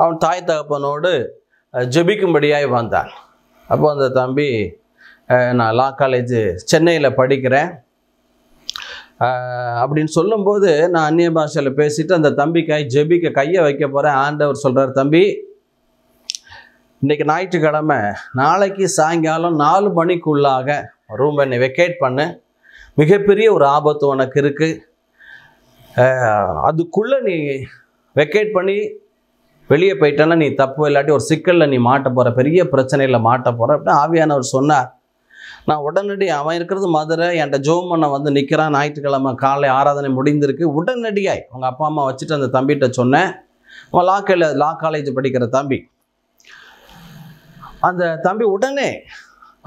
அவன் தாய் தகப்பனோடு ஜெபிக்கும்படியாய் வந்தான் அப்போ அந்த தம்பி நான் லா காலேஜ் சென்னையில் படிக்கிறேன் அப்படின்னு சொல்லும்போது நான் அந்நிய பாஷையில் பேசிவிட்டு அந்த தம்பிக்காய் ஜெபிக்க கையை வைக்க போகிறேன் ஆண்டவர் சொல்கிறார் தம்பி இன்றைக்கி ஞாயிற்றுக்கிழமை நாளைக்கு சாயங்காலம் நாலு மணிக்குள்ளாக ரூம் என்னை வெக்கேட் பண்ணு மிகப்பெரிய ஒரு ஆபத்து உனக்கு இருக்குது அதுக்குள்ளே நீ வெக்கேட் பண்ணி வெளியே போயிட்டனா நீ தப்பு இல்லாட்டி ஒரு சிக்கலில் நீ மாட்ட போகிற பெரிய பிரச்சனையில் மாட்ட போகிற அப்படின்னு ஆவியானவர் சொன்னார் நான் உடனடி அவன் இருக்கிறது மதுரை என்கிட்ட ஜோமண்ணை வந்து நிற்கிறான் ஞாயிற்றுக்கிழமை காலை ஆராதனை முடிந்திருக்கு உடனடியாய் அவங்க அப்பா அம்மா வச்சுட்டு அந்த தம்பிகிட்ட சொன்னேன் அவன் லா கல லா காலேஜ் படிக்கிற தம்பி அந்த தம்பி உடனே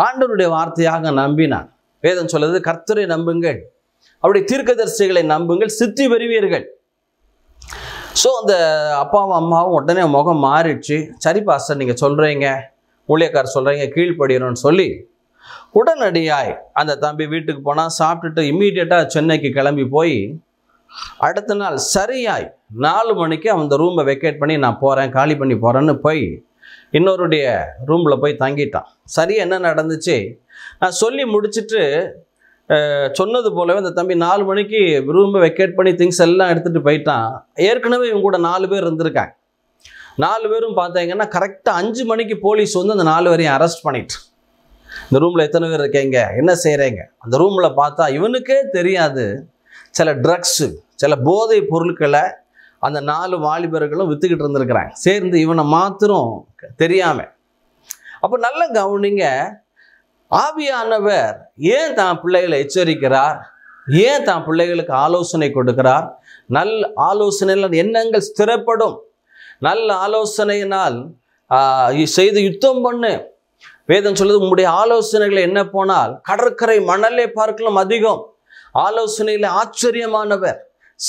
ஆண்டனுடைய வார்த்தையாக நம்பினான் வேதம் சொல்லுது கர்த்தரை நம்புங்கள் அப்படி தீர்க்கதரிசிகளை நம்புங்கள் சித்தி பெறுவீர்கள் ஸோ அந்த அப்பாவும் அம்மாவும் உடனே முகம் மாறிடுச்சு சரி பாஸ்டர் நீங்கள் சொல்கிறீங்க ஊழியக்கார் சொல்கிறீங்க கீழ்ப்படியணும்னு சொல்லி உடனடியாய் அந்த தம்பி வீட்டுக்கு போனால் சாப்பிட்டுட்டு இம்மீடியட்டாக சென்னைக்கு கிளம்பி போய் அடுத்த நாள் சரியாய் நாலு மணிக்கு அந்த ரூமை வெக்கேட் பண்ணி நான் போகிறேன் காலி பண்ணி போகிறேன்னு போய் இன்னொருடைய ரூமில் போய் தங்கிட்டான் சரியாக என்ன நடந்துச்சு நான் சொல்லி முடிச்சுட்டு சொன்னது போலவே அந்த தம்பி நாலு மணிக்கு ரூமை வெக்கேட் பண்ணி திங்ஸ் எல்லாம் எடுத்துகிட்டு போயிட்டான் ஏற்கனவே இவங்க கூட நாலு பேர் இருந்திருக்காங்க நாலு பேரும் பார்த்தீங்கன்னா கரெக்டாக அஞ்சு மணிக்கு போலீஸ் வந்து அந்த நாலு பேரையும் அரெஸ்ட் பண்ணிட்டு இந்த ரூமில் எத்தனை பேர் இருக்கீங்க என்ன செய்கிறீங்க அந்த ரூமில் பார்த்தா இவனுக்கே தெரியாது சில ட்ரக்ஸு சில போதை பொருட்களை அந்த நாலு வாலிபர்களும் விற்றுக்கிட்டு இருந்திருக்கிறாங்க சேர்ந்து இவனை மாத்திரம் தெரியாமல் அப்போ நல்ல கவனிங்க ஆவியானவர் ஏன் தான் பிள்ளைகளை எச்சரிக்கிறார் ஏன் தான் பிள்ளைகளுக்கு ஆலோசனை கொடுக்கிறார் நல் ஆலோசனையில் எண்ணங்கள் ஸ்திரப்படும் நல்ல ஆலோசனையினால் செய்து யுத்தம் பண்ணு வேதம் சொல்லுது உங்களுடைய ஆலோசனைகளை என்ன போனால் கடற்கரை மணலை பார்க்கலாம் அதிகம் ஆலோசனையில் ஆச்சரியமானவர்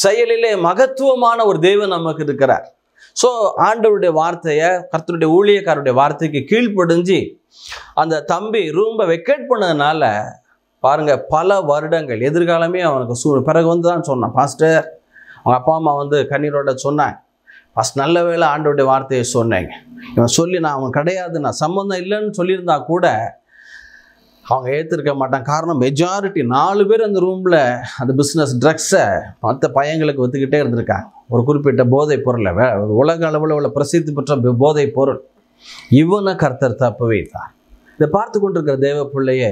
செயலிலே மகத்துவமான ஒரு தெய்வம் நமக்கு இருக்கிறார் ஸோ ஆண்டவருடைய வார்த்தையை கர்த்தருடைய ஊழியக்காரருடைய வார்த்தைக்கு கீழ்ப்படிஞ்சு அந்த தம்பி ரூம்பை வெக்கேட் பண்ணதுனால பாருங்கள் பல வருடங்கள் எதிர்காலமே அவனுக்கு சூ பிறகு வந்து தான் சொன்னான் பாஸ்டர் அவங்க அப்பா அம்மா வந்து கண்ணீரோட சொன்னாங்க ஃபஸ்ட் நல்ல வேலை ஆண்டோடைய வார்த்தையை சொன்னேங்க இவன் சொல்லி நான் அவன் கிடையாது நான் சம்மந்தம் இல்லைன்னு சொல்லியிருந்தா கூட அவங்க ஏற்றிருக்க மாட்டான் காரணம் மெஜாரிட்டி நாலு பேர் அந்த ரூமில் அந்த பிஸ்னஸ் ட்ரக்ஸை மற்ற பையங்களுக்கு ஒத்துக்கிட்டே இருந்திருக்காங்க ஒரு குறிப்பிட்ட போதைப் பொருளை உலக அளவில் உள்ள பிரசித்தி பெற்ற போதைப் பொருள் இவனை கர்த்தர் தப்ப வைத்தார் இதை பார்த்து கொண்டிருக்கிற தேவ பிள்ளைய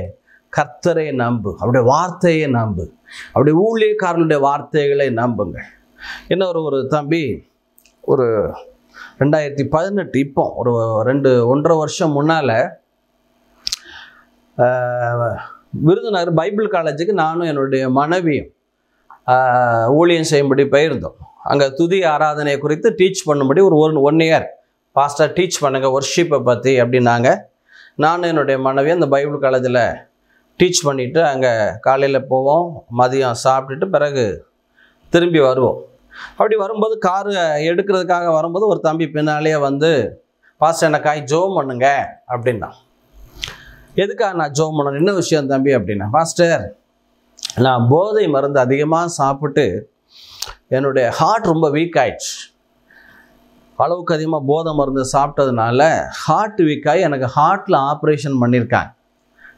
கர்த்தரை நம்பு அவருடைய வார்த்தையை நம்பு அவருடைய ஊழியக்காரனுடைய வார்த்தைகளை நம்புங்கள் என்ன ஒரு ஒரு தம்பி ஒரு ரெண்டாயிரத்தி பதினெட்டு இப்போ ஒரு ரெண்டு ஒன்றரை வருஷம் முன்னால் விருதுநகர் பைபிள் காலேஜுக்கு நானும் என்னுடைய மனைவியும் ஊழியம் செய்யும்படி போயிருந்தோம் அங்கே துதி ஆராதனை குறித்து டீச் பண்ணும்படி ஒரு one one year pastor teach பண்ணுங்கள் ஒர்ஷிப்பை பற்றி அப்படின்னாங்க நான் என்னுடைய மனைவி அந்த பைபிள் காலேஜில் டீச் பண்ணிவிட்டு அங்கே காலையில் போவோம் மதியம் சாப்பிட்டுட்டு பிறகு திரும்பி வருவோம் அப்படி வரும்போது காரு எடுக்கிறதுக்காக வரும்போது ஒரு தம்பி பின்னாலேயே வந்து பாஸ்டர் என்ன காய் ஜோம் பண்ணுங்க அப்படின்னா எதுக்காக நான் ஜோம் பண்ணணும் என்ன விஷயம் தம்பி அப்படின்னா பாஸ்டர் நான் போதை மருந்து அதிகமாக சாப்பிட்டு என்னுடைய ஹார்ட் ரொம்ப வீக் ஆயிடுச்சு அளவுக்கு அதிகமாக போதை மருந்து சாப்பிட்டதுனால ஹார்ட் வீக்காகி எனக்கு ஹார்ட்டில் ஆப்ரேஷன் பண்ணியிருக்காங்க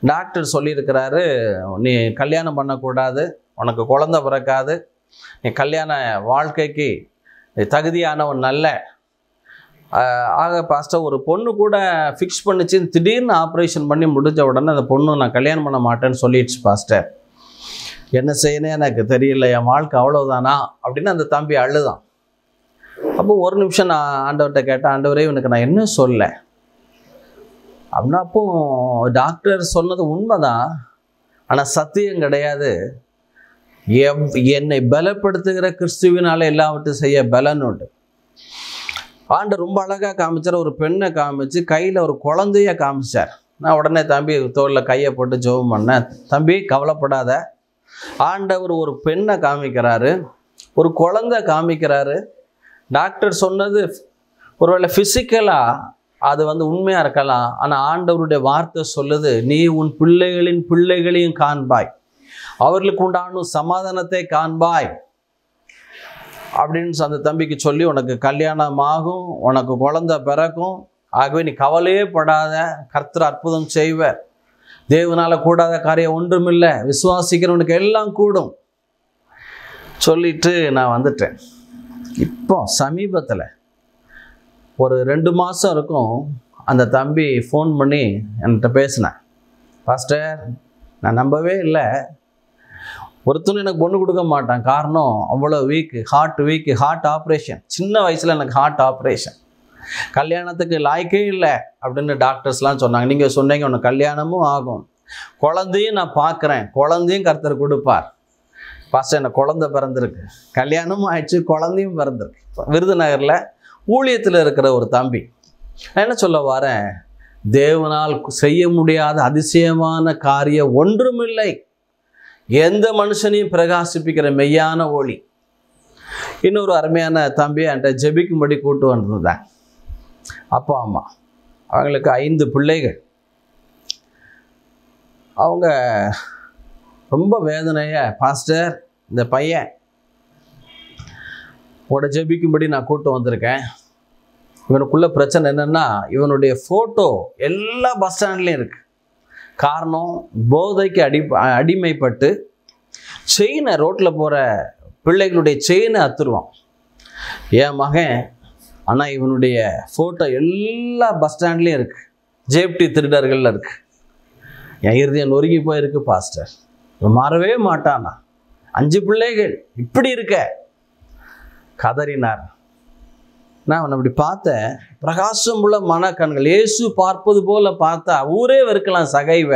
டாக்டர் சொல்லியிருக்கிறாரு நீ கல்யாணம் பண்ணக்கூடாது உனக்கு குழந்த பிறக்காது நீ கல்யாண வாழ்க்கைக்கு தகுதியானவன் நல்ல ஆக பாஸ்டர் ஒரு பொண்ணு கூட ஃபிக்ஸ் பண்ணிச்சு திடீர்னு ஆப்ரேஷன் பண்ணி முடிஞ்ச உடனே அந்த பொண்ணு நான் கல்யாணம் பண்ண மாட்டேன்னு சொல்லிடுச்சு பாஸ்டர் என்ன செய்யணும் எனக்கு தெரியல என் வாழ்க்கை அவ்வளோதானா அப்படின்னு அந்த தம்பி அழுதான் அப்போ ஒரு நிமிஷம் நான் ஆண்டவர்கிட்ட கேட்டேன் ஆண்டவரே இவனுக்கு நான் என்ன சொல்ல அப்படின்னா அப்போ டாக்டர் சொன்னது உண்மைதான் ஆனால் சத்தியம் கிடையாது என்னை பலப்படுத்துகிற கிறிஸ்துவினால் எல்லாவற்றையும் செய்ய பலன் உண்டு ஆண்டு ரொம்ப அழகாக காமிச்சார் ஒரு பெண்ணை காமிச்சு கையில் ஒரு குழந்தைய காமிச்சார் நான் உடனே தம்பி தோளில் கையை போட்டு ஜோபம் பண்ணேன் தம்பி கவலைப்படாத ஆண்டவர் ஒரு பெண்ணை காமிக்கிறாரு ஒரு குழந்தை காமிக்கிறாரு டாக்டர் சொன்னது ஒருவேளை ஃபிசிக்கலாக அது வந்து உண்மையாக இருக்கலாம் ஆனால் ஆண்டவருடைய வார்த்தை சொல்லுது நீ உன் பிள்ளைகளின் பிள்ளைகளையும் காண்பாய் அவர்களுக்கு உண்டான சமாதானத்தை காண்பாய் அப்படின்னு அந்த தம்பிக்கு சொல்லி உனக்கு கல்யாணமாகும் உனக்கு குழந்த பிறக்கும் ஆகவே நீ கவலையே படாத கர்த்தர் அற்புதம் செய்வர் தேவனால் கூடாத காரியம் ஒன்றுமில்லை விசுவாசிக்கிறவனுக்கு எல்லாம் கூடும் சொல்லிட்டு நான் வந்துட்டேன் இப்போ சமீபத்தில் ஒரு ரெண்டு மாதம் இருக்கும் அந்த தம்பி ஃபோன் பண்ணி என்கிட்ட பேசினேன் பாஸ்டர் நான் நம்பவே இல்லை ஒருத்தனும் எனக்கு பொண்ணு கொடுக்க மாட்டான் காரணம் அவ்வளோ weak heart weak heart operation சின்ன வயசில் எனக்கு ஹார்ட் ஆப்ரேஷன் கல்யாணத்துக்கு லாய்க்கே இல்லை அப்படின்னு டாக்டர்ஸ்லாம் சொன்னாங்க நீங்கள் சொன்னீங்க ஒன்று கல்யாணமும் ஆகும் குழந்தையும் நான் பார்க்குறேன் குழந்தையும் கருத்தர் கொடுப்பார் பாஸ்டர் எனக்கு குழந்த பிறந்திருக்கு கல்யாணமும் ஆயிடுச்சு குழந்தையும் பிறந்திருக்கு விருதுநகரில் ஊழியத்தில் இருக்கிற ஒரு தம்பி என்ன சொல்ல வரேன் தேவனால் செய்ய முடியாத அதிசயமான காரியம் ஒன்றுமில்லை எந்த மனுஷனையும் பிரகாசிப்பிக்கிற மெய்யான ஒளி இன்னொரு அருமையான தம்பி என்கிட்ட ஜெபிக்கும்படி கூட்டு வந்துருந்தேன் அப்பா அம்மா அவங்களுக்கு ஐந்து பிள்ளைகள் அவங்க ரொம்ப வேதனையாக பாஸ்டர் இந்த பையன் உட ஜெபிக்கும்படி நான் கூட்டு வந்திருக்கேன் இவனுக்குள்ள பிரச்சனை என்னென்னா இவனுடைய ஃபோட்டோ எல்லா பஸ் ஸ்டாண்ட்லேயும் இருக்குது காரணம் போதைக்கு அடி அடிமைப்பட்டு செயினை ரோட்டில் போகிற பிள்ளைகளுடைய செயினை அத்துருவான் என் மகன் ஆனால் இவனுடைய ஃபோட்டோ எல்லா பஸ் ஸ்டாண்ட்லேயும் இருக்குது ஜேப்டி திருடர்களில் இருக்குது என் இறுதியை நொறுங்கி போயிருக்கு பாஸ்டர் மாறவே மாட்டானா அஞ்சு பிள்ளைகள் இப்படி இருக்க கதறினார் நான் அவனை அப்படி பார்த்தேன் பிரகாசம் உள்ள மனக்கண்கள் இயேசு பார்ப்பது போல பார்த்தா ஊரே வெறுக்கலாம் சகைவ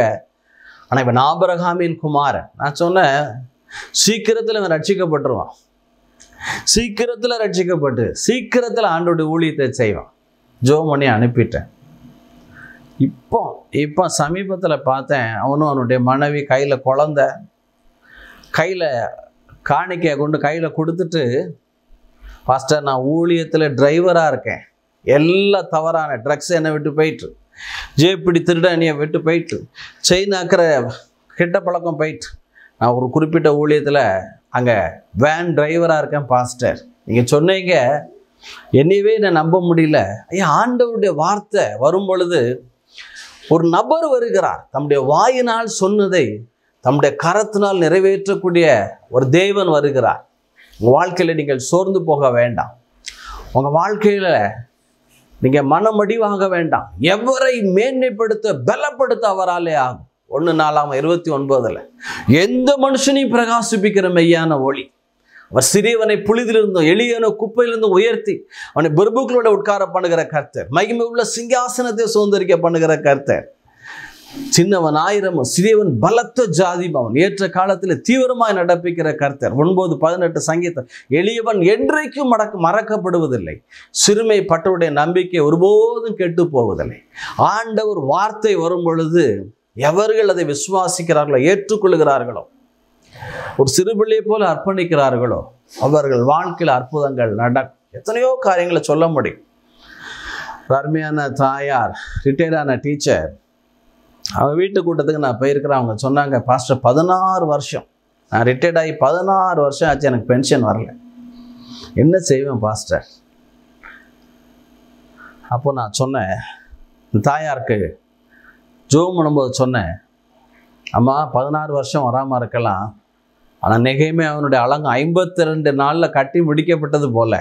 ஆனால் இவன் ஆபரகாமின் குமாரன் நான் சொன்னேன் சீக்கிரத்தில் இவன் ரட்சிக்கப்பட்டுருவான் சீக்கிரத்தில் ரட்சிக்கப்பட்டு சீக்கிரத்தில் ஆண்டோட ஊழியத்தை செய்வான் ஜோ அனுப்பிட்டேன் இப்போ இப்போ சமீபத்தில் பார்த்தேன் அவனும் அவனுடைய மனைவி கையில் குழந்த கையில் காணிக்க கொண்டு கையில் கொடுத்துட்டு பாஸ்டர் நான் ஊழியத்தில் டிரைவராக இருக்கேன் எல்லாம் தவறான ட்ரக்ஸ் என்னை விட்டு போயிட்டு ஜேபிடி திருடனியை விட்டு போயிட்டு செயின் ஆக்கிற கெட்ட பழக்கம் போயிட்டு நான் ஒரு குறிப்பிட்ட ஊழியத்தில் அங்கே வேன் டிரைவராக இருக்கேன் பாஸ்டர் நீங்கள் சொன்னீங்க என்னையவே நான் நம்ப முடியல ஐயா ஆண்டவருடைய வார்த்தை வரும் பொழுது ஒரு நபர் வருகிறார் தம்முடைய வாயினால் சொன்னதை தம்முடைய கரத்தினால் நிறைவேற்றக்கூடிய ஒரு தேவன் வருகிறார் உங்கள் வாழ்க்கையில் நீங்கள் சோர்ந்து போக வேண்டாம் உங்கள் வாழ்க்கையில் நீங்கள் மனமடிவாக வேண்டாம் எவரை மேன்மைப்படுத்த பலப்படுத்த அவராலே ஆகும் ஒன்று நாலாம் இருபத்தி ஒன்பதில் எந்த மனுஷனையும் பிரகாசிப்பிக்கிற மெய்யான ஒளி அவர் சிறியவனை புளிதிலிருந்து எளியனோ குப்பையிலிருந்தும் உயர்த்தி அவனை பெருபுக்களோட உட்கார பண்ணுகிற கர்த்தர் மகிமை உள்ள சிங்காசனத்தை சுதந்திரிக்க பண்ணுகிற கர்த்தர் சின்னவன் ஆயிரமும் சிறியவன் பலத்த ஜாதி அவன் ஏற்ற காலத்தில் தீவிரமாய் நடப்பிக்கிற கர்த்தர் ஒன்பது பதினெட்டு சங்கீதம் எளியவன் என்றைக்கும் மடக்க மறக்கப்படுவதில்லை சிறுமை பட்டவுடைய நம்பிக்கை ஒருபோதும் கெட்டு போவதில்லை ஆண்டவர் வார்த்தை வரும் பொழுது எவர்கள் அதை விசுவாசிக்கிறார்களோ ஏற்றுக்கொள்கிறார்களோ ஒரு சிறுபிள்ளை போல அர்ப்பணிக்கிறார்களோ அவர்கள் வாழ்க்கையில் அற்புதங்கள் நட எத்தனையோ காரியங்களை சொல்ல முடியும் அருமையான தாயார் ரிட்டையர்டான டீச்சர் அவங்க வீட்டு கூட்டத்துக்கு நான் போயிருக்கிறேன் அவங்க சொன்னாங்க பாஸ்டர் பதினாறு வருஷம் நான் ரிட்டையர்ட் ஆகி பதினாறு வருஷம் ஆச்சு எனக்கு பென்ஷன் வரல என்ன செய்வேன் பாஸ்டர் அப்போ நான் சொன்னேன் தாயாருக்கு ஜோம் பண்ணும்போது சொன்னேன் அம்மா பதினாறு வருஷம் வராமல் இருக்கலாம் ஆனால் நெகையுமே அவனுடைய அலங்கம் ஐம்பத்தி ரெண்டு நாளில் கட்டி முடிக்கப்பட்டது போல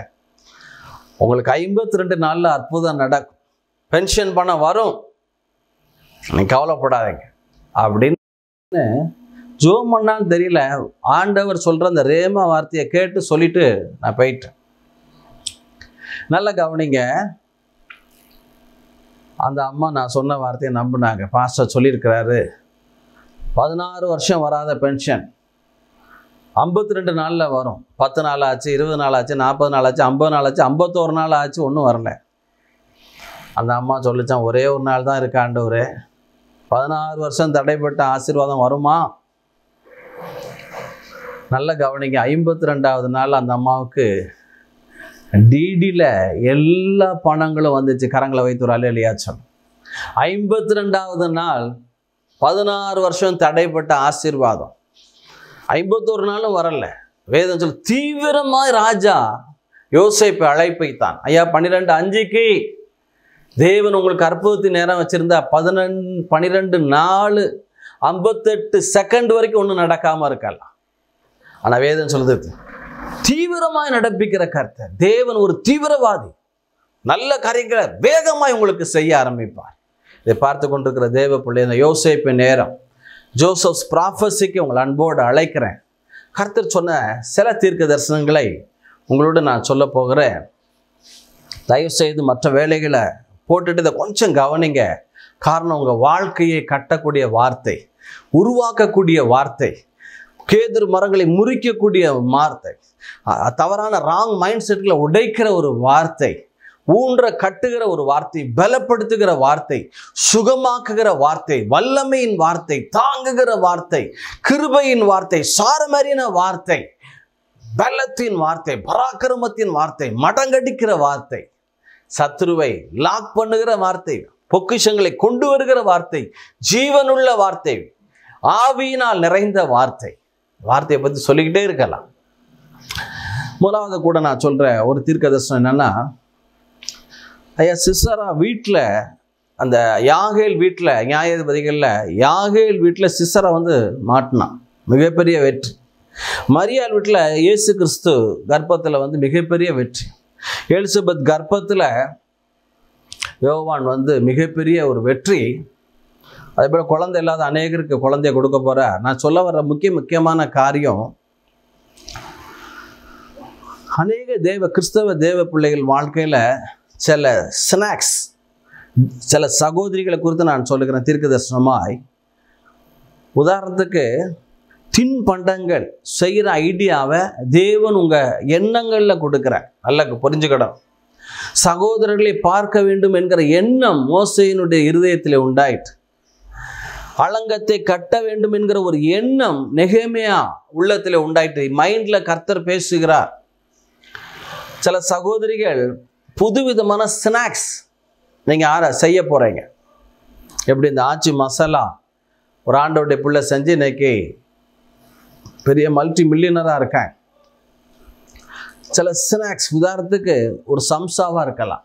உங்களுக்கு ஐம்பத்தி ரெண்டு நாளில் அற்புதம் நடக்கும் பென்ஷன் பணம் வரும் நீ கவலைப்படாதீங்க அப்படின்னு ஜோ பண்ணாலும் தெரியல ஆண்டவர் சொல்கிற அந்த ரேமா வார்த்தையை கேட்டு சொல்லிட்டு நான் போயிட்டேன் நல்லா கவனிங்க அந்த அம்மா நான் சொன்ன வார்த்தையை நம்பினாங்க பாஸ்டர் சொல்லியிருக்கிறாரு பதினாறு வருஷம் வராத பென்ஷன் ஐம்பத்தி ரெண்டு நாளில் வரும் பத்து நாள் ஆச்சு இருபது நாள் ஆச்சு நாற்பது நாள் ஆச்சு ஐம்பது நாள் ஆச்சு ஐம்பத்தோரு நாள் ஆச்சு ஒன்றும் வரல அந்த அம்மா சொல்லிச்சான் ஒரே ஒரு நாள் தான் இருக்கு ஆண்டவர் பதினாறு வருஷம் தடைப்பட்ட ஆசீர்வாதம் வருமா நல்ல கவனிங்க ஐம்பத்தி ரெண்டாவது நாள் அந்த அம்மாவுக்கு டிடியில் எல்லா பணங்களும் வந்துச்சு கரங்களை வைத்து இல்லையா சொல்லும் ஐம்பத்தி ரெண்டாவது நாள் பதினாறு வருஷம் தடைப்பட்ட ஆசீர்வாதம் ஐம்பத்தோரு நாளும் வரல வேதம் சொல் தீவிரமாக ராஜா யோசிப்பை தான் ஐயா பன்னிரெண்டு அஞ்சுக்கு தேவன் உங்களுக்கு அற்புதத்தி நேரம் வச்சுருந்தா பதினெண் பன்னிரெண்டு நாலு ஐம்பத்தெட்டு செகண்ட் வரைக்கும் ஒன்றும் நடக்காமல் இருக்கலாம் ஆனால் வேதம் சொல்லுது தீவிரமாய் நடப்பிக்கிற கருத்தை தேவன் ஒரு தீவிரவாதி நல்ல காரியங்களை வேகமாய் உங்களுக்கு செய்ய ஆரம்பிப்பார் இதை பார்த்து கொண்டிருக்கிற தேவ பிள்ளை இந்த யோசிப்பின் நேரம் ஜோசப்ஸ் ப்ராஃபஸிக்கு உங்களை அன்போடு அழைக்கிறேன் கர்த்தர் சொன்ன சில தீர்க்க தரிசனங்களை உங்களோட நான் சொல்ல போகிறேன் தயவுசெய்து மற்ற வேலைகளை போட்டுட்டு இதை கொஞ்சம் கவனிங்க காரணம் உங்கள் வாழ்க்கையை கட்டக்கூடிய வார்த்தை உருவாக்கக்கூடிய வார்த்தை கேதுர் மரங்களை முறிக்கக்கூடிய வார்த்தை தவறான ராங் மைண்ட் செட்டுகளை உடைக்கிற ஒரு வார்த்தை ஊன்ற கட்டுகிற ஒரு வார்த்தை பலப்படுத்துகிற வார்த்தை சுகமாக்குகிற வார்த்தை வல்லமையின் வார்த்தை தாங்குகிற வார்த்தை கிருபையின் வார்த்தை சாரமறின வார்த்தை பலத்தின் வார்த்தை பராக்கிரமத்தின் வார்த்தை மடங்கடிக்கிற வார்த்தை சத்ருவை லாக் பண்ணுகிற வார்த்தை பொக்கிஷங்களை கொண்டு வருகிற வார்த்தை ஜீவனுள்ள வார்த்தை ஆவியினால் நிறைந்த வார்த்தை வார்த்தையை பற்றி சொல்லிக்கிட்டே இருக்கலாம் முதலாவது கூட நான் சொல்கிற ஒரு தீர்க்க தரிசனம் என்னென்னா ஐயா சிசரா வீட்டில் அந்த யாகேல் வீட்டில் நியாயாதிபதிகளில் யாகேல் வீட்டில் சிசரா வந்து மாட்டினான் மிகப்பெரிய வெற்றி மரியாள் வீட்டில் இயேசு கிறிஸ்து கர்ப்பத்தில் வந்து மிகப்பெரிய வெற்றி எலிசபெத் கர்ப்பத்தில் யோவான் வந்து மிகப்பெரிய ஒரு வெற்றி அதே போல் குழந்தை இல்லாத அநேகருக்கு குழந்தைய கொடுக்க போகிறார் நான் சொல்ல வர்ற முக்கிய முக்கியமான காரியம் அநேக தேவ கிறிஸ்தவ தேவ பிள்ளைகள் வாழ்க்கையில் சில ஸ்நாக்ஸ் சில சகோதரிகளை குறித்து நான் சொல்லுகிறேன் தரிசனமாய் உதாரணத்துக்கு தின்பண்டங்கள் செய்கிற ஐடியாவை தேவன் உங்கள் எண்ணங்களில் கொடுக்குறேன் நல்ல புரிஞ்சுக்கணும் சகோதரர்களை பார்க்க வேண்டும் என்கிற எண்ணம் மோசையினுடைய இருதயத்தில் உண்டாயிற்று அலங்கத்தை கட்ட வேண்டும் என்கிற ஒரு எண்ணம் நெகமையா உள்ளத்தில் உண்டாயிற்று மைண்டில் கர்த்தர் பேசுகிறார் சில சகோதரிகள் புதுவிதமான ஸ்நாக்ஸ் நீங்கள் ஆற செய்ய போகிறீங்க எப்படி இந்த ஆச்சி மசாலா ஒரு ஆண்டோடைய பிள்ளை செஞ்சு இன்னைக்கு பெரிய மல்டி மில்லியனராக இருக்கேன் சில ஸ்நாக்ஸ் உதாரணத்துக்கு ஒரு சம்சாவாக இருக்கலாம்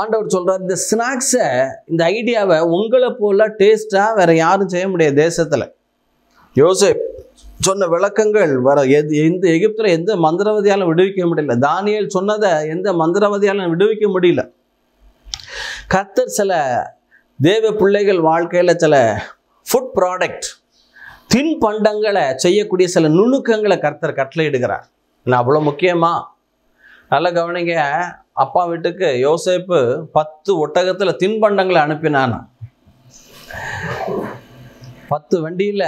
ஆண்டவர் சொல்கிறார் இந்த ஸ்நாக்ஸை இந்த ஐடியாவை உங்களை போல டேஸ்ட்டாக வேறு யாரும் செய்ய முடியாது தேசத்தில் யோசிப் சொன்ன விளக்கங்கள் வர எது எந்த எகிப்தில் எந்த மந்திரவதியாலும் விடுவிக்க முடியல தானியல் சொன்னதை எந்த மந்திரவதியாலும் விடுவிக்க முடியல கர்த்தர் சில தேவ பிள்ளைகள் வாழ்க்கையில் சில ஃபுட் ப்ராடக்ட் தின்பண்டங்களை செய்யக்கூடிய சில நுணுக்கங்களை கர்த்தர் கட்டளையிடுகிறார் நான் அவ்வளோ முக்கியமாக நல்லா கவனிங்க அப்பா வீட்டுக்கு யோசிப்பு பத்து ஒட்டகத்தில் தின்பண்டங்களை அனுப்பினான் பத்து வண்டியில்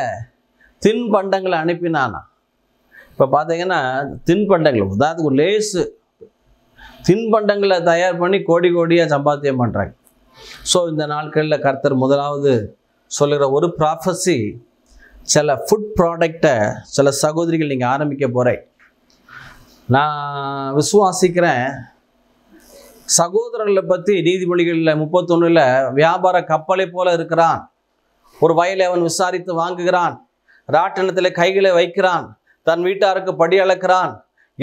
தின்பண்டங்களை அனுப்பினானா இப்போ பார்த்தீங்கன்னா தின்பண்டங்கள் உதாரணத்துக்கு லேஸு தின்பண்டங்களை தயார் பண்ணி கோடி கோடியாக சம்பாத்தியம் பண்ணுறாங்க ஸோ இந்த நாட்களில் கர்த்தர் முதலாவது சொல்லுகிற ஒரு ப்ராஃபஸி சில ஃபுட் ப்ராடக்டை சில சகோதரிகள் நீங்கள் ஆரம்பிக்க போகிறேன் நான் விசுவாசிக்கிறேன் சகோதரர்களை பற்றி நீதிமொழிகளில் முப்பத்தொன்னில் வியாபார கப்பலை போல இருக்கிறான் ஒரு வயலை அவன் விசாரித்து வாங்குகிறான் ராட்டினத்தில் கைகளை வைக்கிறான் தன் வீட்டாருக்கு படி அளக்கிறான்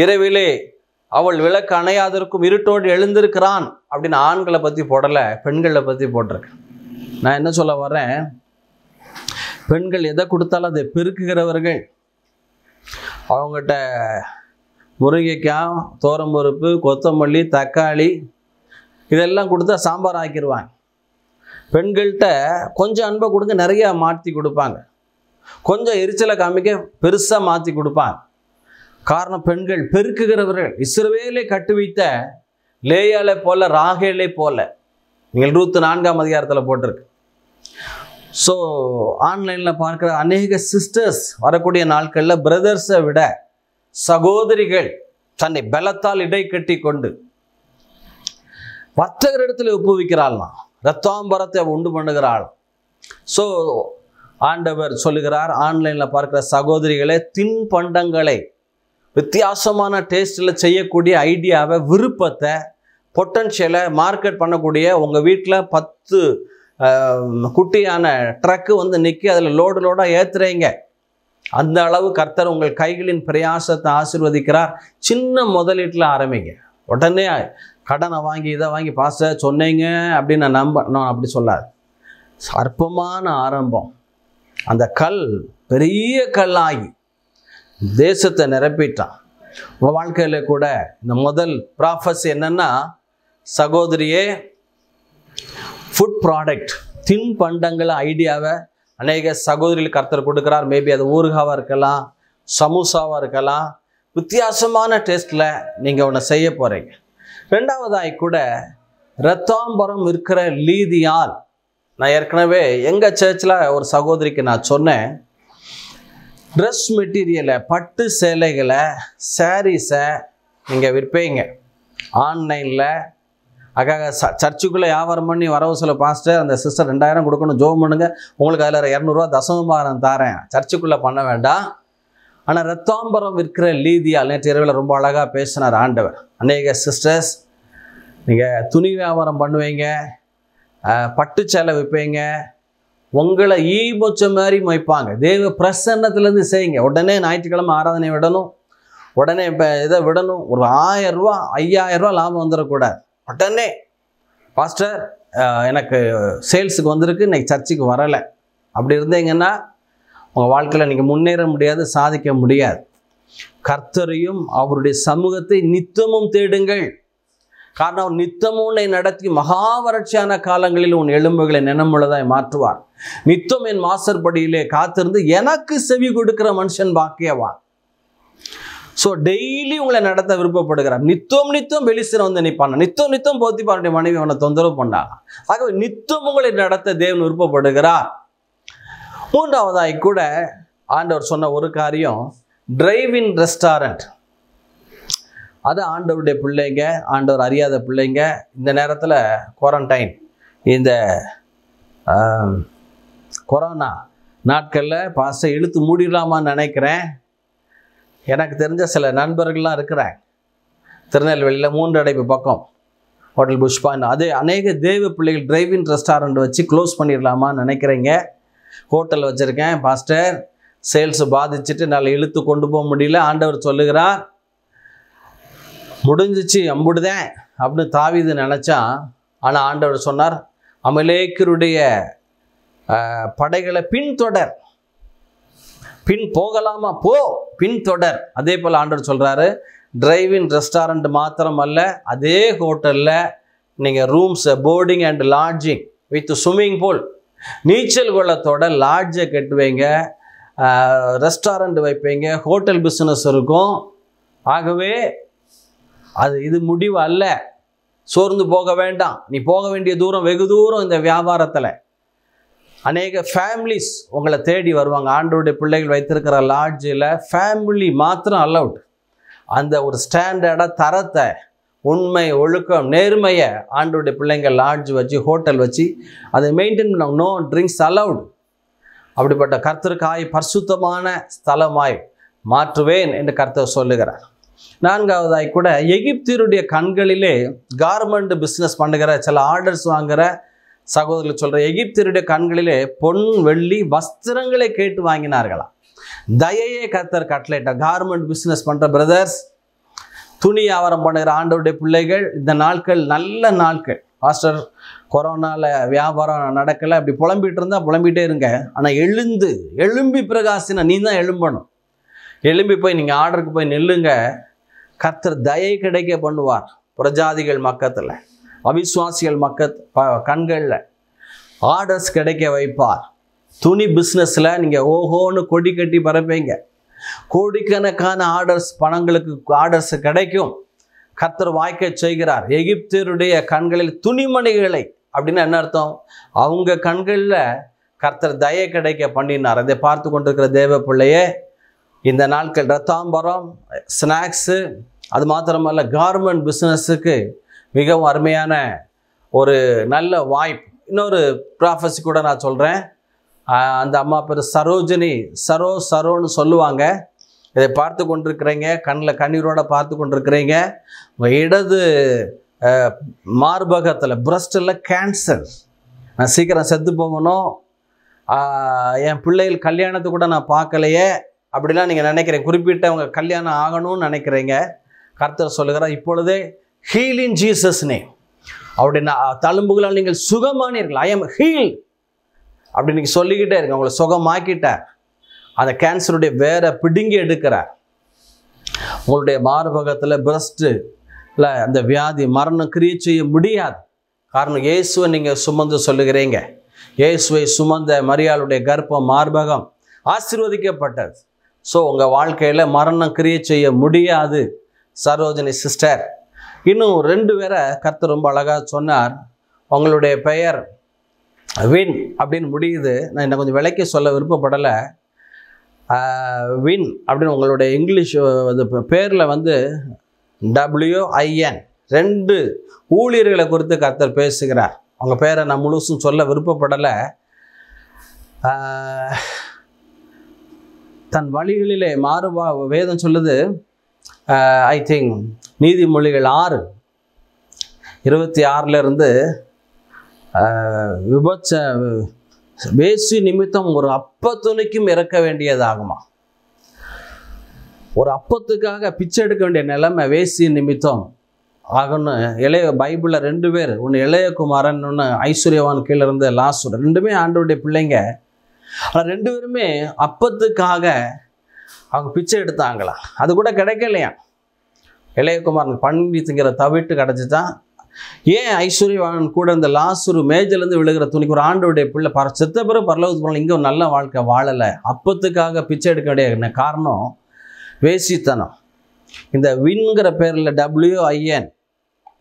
இரவிலே அவள் விளக்கு அணையாதிருக்கும் இருட்டோடு எழுந்திருக்கிறான் அப்படின்னு ஆண்களை பற்றி போடலை பெண்களை பற்றி போட்டிருக்கேன் நான் என்ன சொல்ல வரேன் பெண்கள் எதை கொடுத்தாலும் அதை பெருக்குகிறவர்கள் அவங்ககிட்ட முருங்கைக்காய் தோரம்பருப்பு கொத்தமல்லி தக்காளி இதெல்லாம் கொடுத்தா சாம்பார் ஆக்கிடுவாங்க பெண்கள்கிட்ட கொஞ்சம் அன்பை கொடுங்க நிறையா மாற்றி கொடுப்பாங்க கொஞ்சம் எரிச்சலை காமிக்க பெருசாக மாற்றி கொடுப்பார் காரணம் பெண்கள் பெருக்குகிறவர்கள் இஸ்ரவேலை கட்டு வைத்த லேயாலை போல ராகேலே போல நீங்கள் இருபத்தி நான்காம் அதிகாரத்தில் போட்டிருக்கு ஸோ ஆன்லைனில் பார்க்குற அநேக சிஸ்டர்ஸ் வரக்கூடிய நாட்களில் பிரதர்ஸை விட சகோதரிகள் தன்னை பலத்தால் இடை கட்டி கொண்டு வர்த்தகரிடத்தில் ஒப்புவிக்கிறாள்னா ரத்தாம்பரத்தை உண்டு பண்ணுகிறாள் ஸோ ஆண்டவர் சொல்லுகிறார் ஆன்லைனில் பார்க்குற சகோதரிகளை தின்பண்டங்களை வித்தியாசமான டேஸ்ட்டில் செய்யக்கூடிய ஐடியாவை விருப்பத்தை பொட்டன்ஷியலை மார்க்கெட் பண்ணக்கூடிய உங்கள் வீட்டில் பத்து குட்டியான ட்ரக்கு வந்து நிற்கி அதில் லோடு லோடாக ஏற்றுறீங்க அந்த அளவு கர்த்தர் உங்கள் கைகளின் பிரயாசத்தை ஆசிர்வதிக்கிறார் சின்ன முதலீட்டில் ஆரம்பிங்க உடனே கடனை வாங்கி இதை வாங்கி பாச சொன்னீங்க அப்படின்னு நான் நம்ப நான் அப்படி சொல்லாது சர்ப்பமான ஆரம்பம் அந்த கல் பெரிய கல்லாகி தேசத்தை நிரப்பிட்டான் உங்கள் வாழ்க்கையில் கூட இந்த முதல் ப்ராஃபஸ் என்னென்னா சகோதரியே ஃபுட் ப்ராடக்ட் தின்பண்டங்கள் ஐடியாவை அநேக சகோதரிகள் கருத்தர் கொடுக்குறார் மேபி அது ஊறுகாவாக இருக்கலாம் சமோசாவாக இருக்கலாம் வித்தியாசமான டேஸ்ட்டில் நீங்கள் ஒன்று செய்ய போகிறீங்க ரெண்டாவதாய் கூட ரத்தாம்பரம் இருக்கிற லீதியால் நான் ஏற்கனவே எங்கள் சர்ச்சில் ஒரு சகோதரிக்கு நான் சொன்னேன் ட்ரெஸ் மெட்டீரியலை பட்டு சேலைகளை சாரீஸை நீங்கள் விற்பீங்க ஆன்லைனில் அக்காக சர்ச்சுக்குள்ளே வியாபாரம் பண்ணி வரவு சில பாஸ்டர் அந்த சிஸ்டர் ரெண்டாயிரம் கொடுக்கணும் ஜோம் பண்ணுங்க உங்களுக்கு அதில் இரநூறுவா தசமபாரம் தரேன் சர்ச்சுக்குள்ளே பண்ண வேண்டாம் ஆனால் ரத்தாம்பரம் விற்கிற லீதியால் நேற்று இரவில் ரொம்ப அழகாக பேசினார் ஆண்டவர் அநேக சிஸ்டர்ஸ் நீங்கள் துணி வியாபாரம் பண்ணுவீங்க பட்டு சேலை வைப்பீங்க உங்களை ஈபொச்ச மாதிரி வைப்பாங்க தேவ பிரசன்னத்துலேருந்து செய்யுங்க உடனே ஞாயிற்றுக்கிழமை ஆராதனை விடணும் உடனே இப்போ இதை விடணும் ஒரு ஆயரூவா ஐயாயிரரூவா லாபம் வந்துடக்கூடாது உடனே பாஸ்டர் எனக்கு சேல்ஸுக்கு வந்திருக்கு இன்னைக்கு சர்ச்சுக்கு வரலை அப்படி இருந்தீங்கன்னா உங்கள் வாழ்க்கையில் நீங்கள் முன்னேற முடியாது சாதிக்க முடியாது கர்த்தரையும் அவருடைய சமூகத்தை நித்தமும் தேடுங்கள் காரணம் அவர் நித்தமும் உன்னை நடத்தி மகா வறட்சியான காலங்களில் உன் எலும்புகளை நினமுள்ளதாய் மாற்றுவார் நித்தம் என் மாசற்படியிலே காத்திருந்து எனக்கு செவி கொடுக்கிற மனுஷன் பாக்கியவான் ஸோ டெய்லி உங்களை நடத்த விருப்பப்படுகிறார் நித்தம் நித்தம் வெளிசிற வந்து நிற்பான் நித்தம் நித்தம் போத்திப்பாருடைய மனைவி அவனை தொந்தரவு பண்ணாங்க ஆகவே நித்தம் உங்களை நடத்த தேவன் விருப்பப்படுகிறார் மூன்றாவதாய் கூட ஆண்டவர் சொன்ன ஒரு காரியம் டிரைவ் இன் ரெஸ்டாரண்ட் அது ஆண்டவருடைய பிள்ளைங்க ஆண்டவர் அறியாத பிள்ளைங்க இந்த நேரத்தில் குவாரண்டைன் இந்த கொரோனா நாட்களில் பாச இழுத்து மூடிடலாமான்னு நினைக்கிறேன் எனக்கு தெரிஞ்ச சில நண்பர்கள்லாம் இருக்கிறேன் திருநெல்வேலியில் மூன்று அடைப்பு பக்கம் ஹோட்டல் புஷ்பான் அது அநேக தேவ பிள்ளைகள் டிரைவிங் ரெஸ்டாரண்ட் வச்சு க்ளோஸ் பண்ணிடலாமான்னு நினைக்கிறீங்க ஹோட்டல் வச்சுருக்கேன் பாஸ்டர் சேல்ஸை பாதிச்சுட்டு நல்லா இழுத்து கொண்டு போக முடியல ஆண்டவர் சொல்லுகிறார் முடிஞ்சிச்சு அம்புடுதேன் அப்படின்னு தாவிது நினச்சான் ஆனால் ஆண்டவர் சொன்னார் அமலேக்கருடைய படைகளை பின்தொடர் பின் போகலாமா போ பின்தொடர் அதே போல் ஆண்டவர் சொல்கிறாரு டிரைவின் ரெஸ்டாரண்ட் மாத்திரம் அல்ல அதே ஹோட்டலில் நீங்கள் rooms boarding and lodging with swimming pool நீச்சல் குளத்தோட லாட்ஜை கட்டுவீங்க ரெஸ்டாரண்ட் வைப்பீங்க ஹோட்டல் பிஸ்னஸ் இருக்கும் ஆகவே அது இது முடிவு அல்ல சோர்ந்து போக வேண்டாம் நீ போக வேண்டிய தூரம் வெகு தூரம் இந்த வியாபாரத்தில் அநேக ஃபேமிலிஸ் உங்களை தேடி வருவாங்க ஆண்டோடைய பிள்ளைகள் வைத்திருக்கிற லாட்ஜில் ஃபேமிலி மாத்திரம் அலவுட் அந்த ஒரு ஸ்டாண்டர்டாக தரத்தை உண்மை ஒழுக்கம் நேர்மையை ஆண்டோடைய பிள்ளைங்க லாட்ஜ் வச்சு ஹோட்டல் வச்சு அதை மெயின்டைன் பண்ண நோ ட்ரிங்க்ஸ் அலவுட் அப்படிப்பட்ட கர்த்தருக்காய் பரிசுத்தமான ஸ்தலமாய் மாற்றுவேன் என்று கருத்தை சொல்லுகிறார் நான்காவதாய் கூட எகிப்தியருடைய கண்களிலே கார்மெண்ட் பிஸ்னஸ் பண்ணுகிற சில ஆர்டர்ஸ் வாங்குகிற சகோதரர்கள் சொல்கிற எகிப்தியருடைய கண்களிலே பொன் வெள்ளி வஸ்திரங்களை கேட்டு வாங்கினார்களாம் தயையே கத்தர் கட்லேட்டா கார்மெண்ட் பிஸ்னஸ் பண்ணுற பிரதர்ஸ் துணி வியாபாரம் பண்ணுகிற ஆண்டவருடைய பிள்ளைகள் இந்த நாட்கள் நல்ல நாட்கள் ஃபாஸ்டர் கொரோனாவில் வியாபாரம் நடக்கலை அப்படி புலம்பிகிட்டு இருந்தால் புலம்பிகிட்டே இருங்க ஆனால் எழுந்து எழும்பி பிரகாசினா நீ தான் எழும்பணும் எழும்பி போய் நீங்கள் ஆர்டருக்கு போய் நெல்லுங்கள் கர்த்தர் தயை கிடைக்க பண்ணுவார் பிரஜாதிகள் மக்கத்தில் அவிஸ்வாசிகள் மக்க கண்களில் ஆர்டர்ஸ் கிடைக்க வைப்பார் துணி பிஸ்னஸில் நீங்கள் ஓஹோன்னு கொடி கட்டி பரப்பீங்க கோடிக்கணக்கான ஆர்டர்ஸ் பணங்களுக்கு ஆர்டர்ஸ் கிடைக்கும் கர்த்தர் வாய்க்க செய்கிறார் எகிப்தருடைய கண்களில் துணிமணிகளை அப்படின்னு என்ன அர்த்தம் அவங்க கண்களில் கர்த்தர் தயை கிடைக்க பண்ணினார் அதை பார்த்து கொண்டிருக்கிற தேவ பிள்ளையே இந்த நாட்கள் ரத்தாம்பரம் ஸ்நாக்ஸு அது மாத்திரமல்ல கார்மெண்ட் பிஸ்னஸுக்கு மிகவும் அருமையான ஒரு நல்ல வாய்ப்பு இன்னொரு ப்ராஃபஸி கூட நான் சொல்கிறேன் அந்த அம்மா பேர் சரோஜினி சரோ சரோன்னு சொல்லுவாங்க இதை பார்த்து கொண்டிருக்கிறீங்க கண்ணில் கண்ணீரோடு பார்த்து கொண்டிருக்கிறீங்க இடது மார்பகத்தில் பிரஸ்டில் கேன்சர் நான் சீக்கிரம் செத்து போகணும் என் பிள்ளைகள் கல்யாணத்தை கூட நான் பார்க்கலையே அப்படிலாம் நீங்கள் நினைக்கிறேன் குறிப்பிட்ட அவங்க கல்யாணம் ஆகணும்னு நினைக்கிறீங்க கர்த்தர் சொல்லுகிறார் இப்பொழுதே ஹீல் இன் ஜீசஸ் நேம் அவருடைய தழும்புகளால் நீங்கள் சுகமானீர்கள் ஐ எம் ஹீல் அப்படி நீங்கள் சொல்லிக்கிட்டே இருங்க உங்களை சுகமாக்கிட்டார் அந்த கேன்சருடைய வேற பிடுங்கி எடுக்கிறார் உங்களுடைய மார்பகத்தில் இல்லை அந்த வியாதி மரணம் கிரிய செய்ய முடியாது காரணம் இயேசுவை நீங்கள் சுமந்து சொல்லுகிறீங்க இயேசுவை சுமந்த மரியாளுடைய கர்ப்பம் மார்பகம் ஆசீர்வதிக்கப்பட்டது ஸோ உங்கள் வாழ்க்கையில் மரணம் கிரிய செய்ய முடியாது சரோஜினி சிஸ்டர் இன்னும் ரெண்டு பேரை கருத்து ரொம்ப அழகாக சொன்னார் உங்களுடைய பெயர் வின் அப்படின்னு முடியுது நான் என்னை கொஞ்சம் விலைக்கு சொல்ல விருப்பப்படலை வின் அப்படின்னு உங்களுடைய இங்கிலீஷ் அது பேரில் வந்து டபிள்யூஐஎன் ரெண்டு ஊழியர்களை குறித்து கர்த்தர் பேசுகிறார் அவங்க பேரை நான் முழுசும் சொல்ல விருப்பப்படலை தன் வழிகளிலே மாறுபா வேதம் சொல்லுது ஐ uh, திங்க் நீதிமொழிகள் ஆறு இருபத்தி ஆறிலிருந்து uh, விபச்ச வேசி நிமித்தம் ஒரு அப்பத்துணிக்கும் இறக்க வேண்டியதாகுமா ஒரு அப்பத்துக்காக பிச்சை எடுக்க வேண்டிய நிலைமை வேசி நிமித்தம் ஆகணும் இளைய பைபிளில் ரெண்டு பேர் ஒன்று இளையகுமாரன் ஒன்று ஐஸ்வர்யவான் கீழே இருந்து லாஸ்வர் ரெண்டுமே ஆண்டோடைய பிள்ளைங்க ஆனால் ரெண்டு பேருமே அப்பத்துக்காக அவங்க பிச்சை எடுத்தாங்களா அது கூட கிடைக்கலையா இளையகுமார் பண்டித்துங்கிற தவிட்டு கிடச்சிதான் ஏன் ஐஸ்வர்யவான் கூட இந்த லாசுரு மேஜர்லேருந்து விழுகிற துணிக்கு ஒரு ஆண்டுடைய பிள்ளை பர செத்த பிறகு பரலோகத்து போனால் இங்கே ஒரு நல்ல வாழ்க்கை வாழலை அப்பத்துக்காக பிச்சை எடுக்க வேண்டிய காரணம் வேசித்தனம் இந்த விண்கிற பேரில் ஐஎன்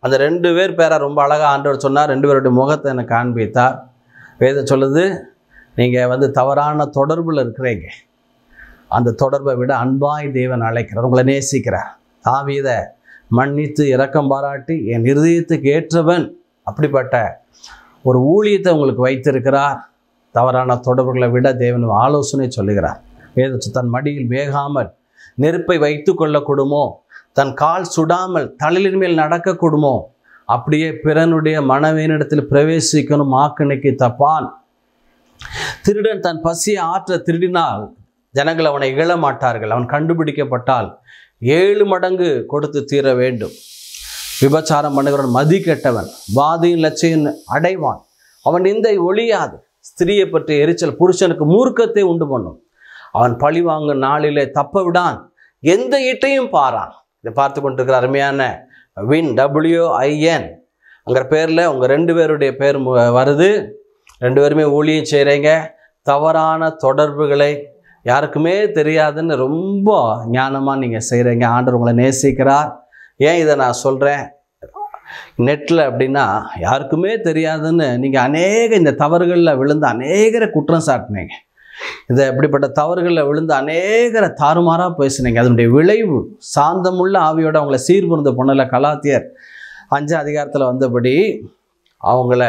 அந்த ரெண்டு பேர் பேரை ரொம்ப அழகாக ஆண்டவர் சொன்னார் ரெண்டு பேருடைய முகத்தை என்னை காண்பித்தார் வேத சொல்லுது நீங்கள் வந்து தவறான தொடர்பில் இருக்கிறீங்க அந்த தொடர்பை விட அன்பாய் தேவன் அழைக்கிறார் உங்களை நேசிக்கிறார் தாவீத மன்னித்து இரக்கம் பாராட்டி என் இருதயத்துக்கு ஏற்றவன் அப்படிப்பட்ட ஒரு ஊழியத்தை உங்களுக்கு வைத்திருக்கிறார் தவறான தொடர்புகளை விட தேவன் ஆலோசனை சொல்லுகிறார் வேதத்து தன் மடியில் வேகாமல் நெருப்பை வைத்து கொள்ளக்கூடுமோ தன் கால் சுடாமல் தளிரின் மேல் நடக்கக்கூடுமோ அப்படியே பிறனுடைய மனவேனிடத்தில் பிரவேசிக்கணும் ஆக்கணிக்கு தப்பான் திருடன் தன் பசியை ஆற்ற திருடினால் ஜனங்கள் அவனை இகழ மாட்டார்கள் அவன் கண்டுபிடிக்கப்பட்டால் ஏழு மடங்கு கொடுத்து தீர வேண்டும் விபச்சாரம் பண்ணுகிறவன் மதி கெட்டவன் வாதியின் லட்சியின் அடைவான் அவன் நிந்தை ஒழியாது ஸ்திரீயை பற்றி எரிச்சல் புருஷனுக்கு மூர்க்கத்தை உண்டு பண்ணும் அவன் பழி வாங்கும் நாளிலே தப்ப விடான் எந்த ஈட்டையும் பாரான் இதை பார்த்து கொண்டிருக்கிற அருமையான வின் டபிள்யூஐஎன் அங்கிற பேரில் உங்கள் ரெண்டு பேருடைய பேர் வருது ரெண்டு பேருமே ஊழியம் செய்கிறீங்க தவறான தொடர்புகளை யாருக்குமே தெரியாதுன்னு ரொம்ப ஞானமாக நீங்கள் செய்கிறீங்க ஆண்டர் உங்களை நேசிக்கிறார் ஏன் இதை நான் சொல்கிறேன் நெட்டில் அப்படின்னா யாருக்குமே தெரியாதுன்னு நீங்கள் அநேக இந்த தவறுகளில் விழுந்து அநேகரை குற்றம் சாட்டினீங்க இதை இப்படிப்பட்ட தவறுகளில் விழுந்து அநேகரை தாறுமாறாக பேசுனீங்க அதனுடைய விளைவு சாந்தமுள்ள ஆவியோட அவங்கள சீர்புரிந்து பண்ணலை கலாத்தியர் அஞ்சு அதிகாரத்தில் வந்தபடி அவங்கள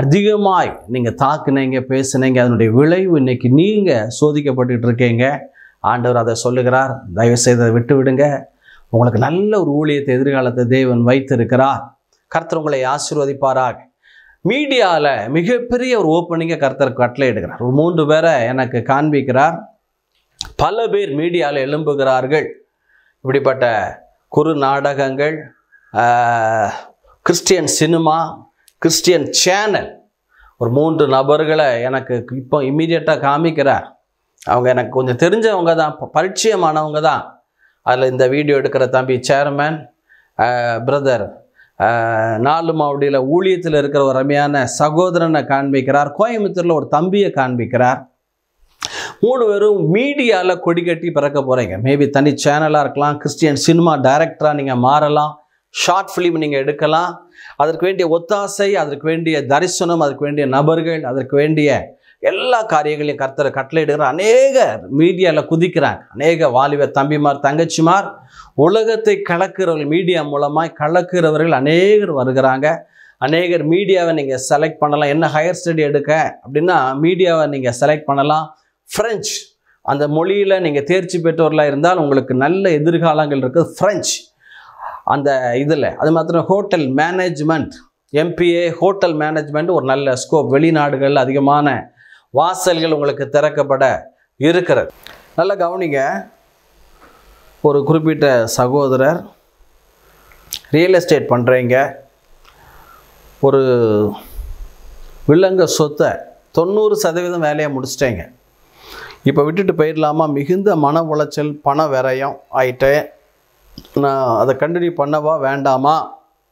அதிகமாய் நீங்கள் தாக்குனீங்க பேசுனீங்க அதனுடைய விளைவு இன்னைக்கு நீங்கள் சோதிக்கப்பட்டுக்கிட்டு இருக்கீங்க ஆண்டவர் அதை சொல்லுகிறார் தயவுசெய்து அதை விட்டு விடுங்க உங்களுக்கு நல்ல ஒரு ஊழியத்தை எதிர்காலத்தை தேவன் வைத்திருக்கிறார் கர்த்தர் உங்களை ஆசீர்வதிப்பாராக மீடியாவில் மிகப்பெரிய ஒரு ஓப்பனிங்கை கர்த்தர் கட்டளை எடுக்கிறார் ஒரு மூன்று பேரை எனக்கு காண்பிக்கிறார் பல பேர் மீடியாவில் எழும்புகிறார்கள் இப்படிப்பட்ட குறு நாடகங்கள் கிறிஸ்டியன் சினிமா கிறிஸ்டியன் சேனல் ஒரு மூன்று நபர்களை எனக்கு இப்போ இம்மிடியட்டாக காமிக்கிறார் அவங்க எனக்கு கொஞ்சம் தெரிஞ்சவங்க தான் பரிச்சயமானவங்க தான் அதில் இந்த வீடியோ எடுக்கிற தம்பி சேர்மேன் பிரதர் நாலு மாவடியில் ஊழியத்தில் இருக்கிற ஒரு அருமையான சகோதரனை காண்பிக்கிறார் கோயம்புத்தூரில் ஒரு தம்பியை காண்பிக்கிறார் மூணு பேரும் மீடியாவில் கொடி கட்டி பிறக்க போகிறீங்க மேபி தனி சேனலாக இருக்கலாம் கிறிஸ்டியன் சினிமா டைரக்டராக நீங்கள் மாறலாம் ஷார்ட் ஃபிலிம் நீங்கள் எடுக்கலாம் அதற்கு வேண்டிய ஒத்தாசை அதற்கு வேண்டிய தரிசனம் அதற்கு வேண்டிய நபர்கள் அதற்கு வேண்டிய எல்லா காரியங்களையும் கர்த்தர் கட்டளையிடுகிற அநேக மீடியாவில் குதிக்கிறாங்க அநேக வாலிப தம்பிமார் தங்கச்சிமார் உலகத்தை கலக்கிறவர்கள் மீடியா மூலமாக கலக்கிறவர்கள் அநேகர் வருகிறாங்க அநேகர் மீடியாவை நீங்கள் செலக்ட் பண்ணலாம் என்ன ஹையர் ஸ்டடி எடுக்க அப்படின்னா மீடியாவை நீங்கள் செலக்ட் பண்ணலாம் ஃப்ரெஞ்சு அந்த மொழியில் நீங்கள் தேர்ச்சி பெற்றவர்களாக இருந்தால் உங்களுக்கு நல்ல எதிர்காலங்கள் இருக்குது ஃப்ரெஞ்சு அந்த இதில் அது மாத்திரம் hotel management MBA hotel management ஒரு நல்ல ஸ்கோப் வெளிநாடுகளில் அதிகமான வாசல்கள் உங்களுக்கு திறக்கப்பட இருக்கிறது நல்ல கவனிங்க ஒரு குறிப்பிட்ட சகோதரர் ரியல் எஸ்டேட் பண்ணுறீங்க ஒரு வில்லங்க சொத்தை தொண்ணூறு சதவீதம் வேலையை முடிச்சிட்டேங்க இப்போ விட்டுட்டு போயிடலாமா மிகுந்த மன உளைச்சல் பண விரயம் ஆயிட்டு நான் அதை கண்டினியூ பண்ணவா வேண்டாமா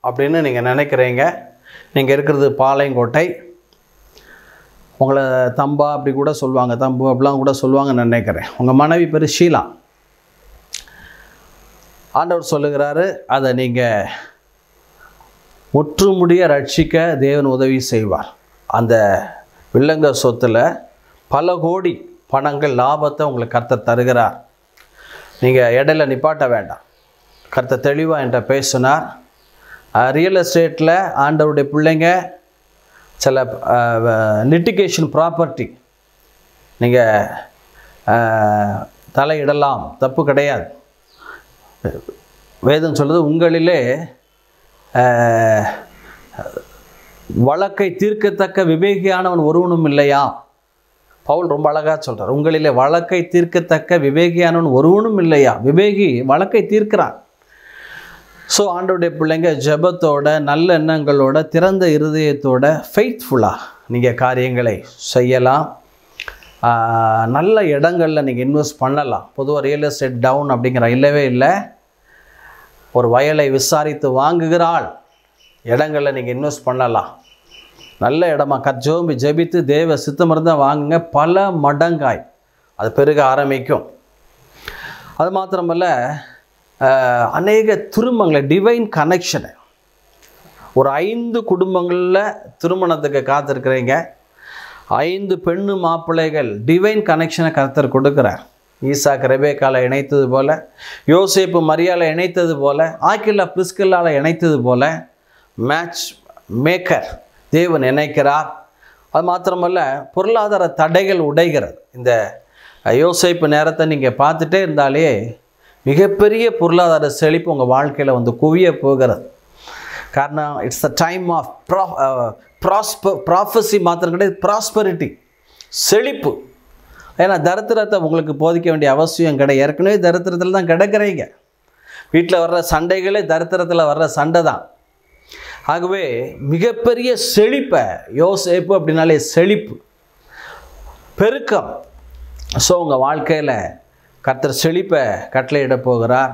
அப்படின்னு நீங்கள் நினைக்கிறீங்க நீங்கள் இருக்கிறது பாளையங்கோட்டை உங்களை தம்பா அப்படி கூட சொல்லுவாங்க தம்பு அப்படிலாம் கூட சொல்லுவாங்கன்னு நினைக்கிறேன் உங்கள் மனைவி பேர் ஷீலா ஆண்டவர் சொல்லுகிறாரு அதை நீங்கள் ஒற்றுமுடிய ரட்சிக்க தேவன் உதவி செய்வார் அந்த வில்லங்க சொத்தில் பல கோடி பணங்கள் லாபத்தை உங்களுக்கு கத்த தருகிறார் நீங்கள் இடையில நிப்பாட்ட வேண்டாம் கருத்தை தெளிவாக என்கிட்ட பேசினார் ரியல் எஸ்டேட்டில் ஆண்டவருடைய பிள்ளைங்க சில லிட்டிகேஷன் ப்ராப்பர்ட்டி நீங்கள் தலையிடலாம் தப்பு கிடையாது வேதம் சொல்கிறது உங்களிலே வழக்கை தீர்க்கத்தக்க விவேகியானவன் ஒருவனும் இல்லையா பவுல் ரொம்ப அழகாக சொல்கிறார் உங்களிலே வழக்கை தீர்க்கத்தக்க விவேகியானவன் ஒருவனும் இல்லையா விவேகி வழக்கை தீர்க்கிறான் ஸோ ஆண்டோடைய பிள்ளைங்க ஜபத்தோட நல்ல எண்ணங்களோட திறந்த இருதயத்தோட ஃபெய்த்ஃபுல்லாக நீங்கள் காரியங்களை செய்யலாம் நல்ல இடங்களில் நீங்கள் இன்வெஸ்ட் பண்ணலாம் பொதுவாக ரியல் எஸ்டேட் டவுன் அப்படிங்கிற இல்லவே இல்லை ஒரு வயலை விசாரித்து வாங்குகிறாள் இடங்களில் நீங்கள் இன்வெஸ்ட் பண்ணலாம் நல்ல இடமா கஜோம்பி ஜபித்து தேவ சித்தமிருந்தான் வாங்குங்க பல மடங்காய் அது பெருக ஆரம்பிக்கும் அது மாத்திரமல்ல அநேக திருமங்களை டிவைன் கனெக்ஷனை ஒரு ஐந்து குடும்பங்களில் திருமணத்துக்கு காத்திருக்கிறீங்க ஐந்து பெண்ணு மாப்பிள்ளைகள் டிவைன் கனெக்ஷனை கருத்தர் கொடுக்குறார் ஈசா ரெபேக்கால இணைத்தது போல் யோசேப்பு மரியால இணைத்தது போல் ஆக்கில்லா பிஸ்கில்லால் இணைத்தது போல் மேட்ச் மேக்கர் தேவன் இணைக்கிறார் அது மாத்திரமல்ல பொருளாதார தடைகள் உடைகிறது இந்த யோசிப்பு நேரத்தை நீங்கள் பார்த்துட்டே இருந்தாலே மிகப்பெரிய பொருளாதார செழிப்பு உங்கள் வாழ்க்கையில் வந்து குவிய போகிறது காரணம் it's the time of pro prosper prophecy மாத்திரம் கிடையாது ப்ராஸ்பரிட்டி செழிப்பு ஏன்னா தரித்திரத்தை உங்களுக்கு போதிக்க வேண்டிய அவசியம் கிடையாது ஏற்கனவே தரித்திரத்தில் தான் கிடக்கிறீங்க வீட்டில் வர்ற சண்டைகளே தரித்திரத்தில் வர்ற சண்டை தான் ஆகவே மிகப்பெரிய செழிப்பை யோசிப்பு அப்படின்னாலே செழிப்பு பெருக்கம் ஸோ உங்கள் வாழ்க்கையில் கர்த்தர் செழிப்பை கட்டளையிட போகிறார்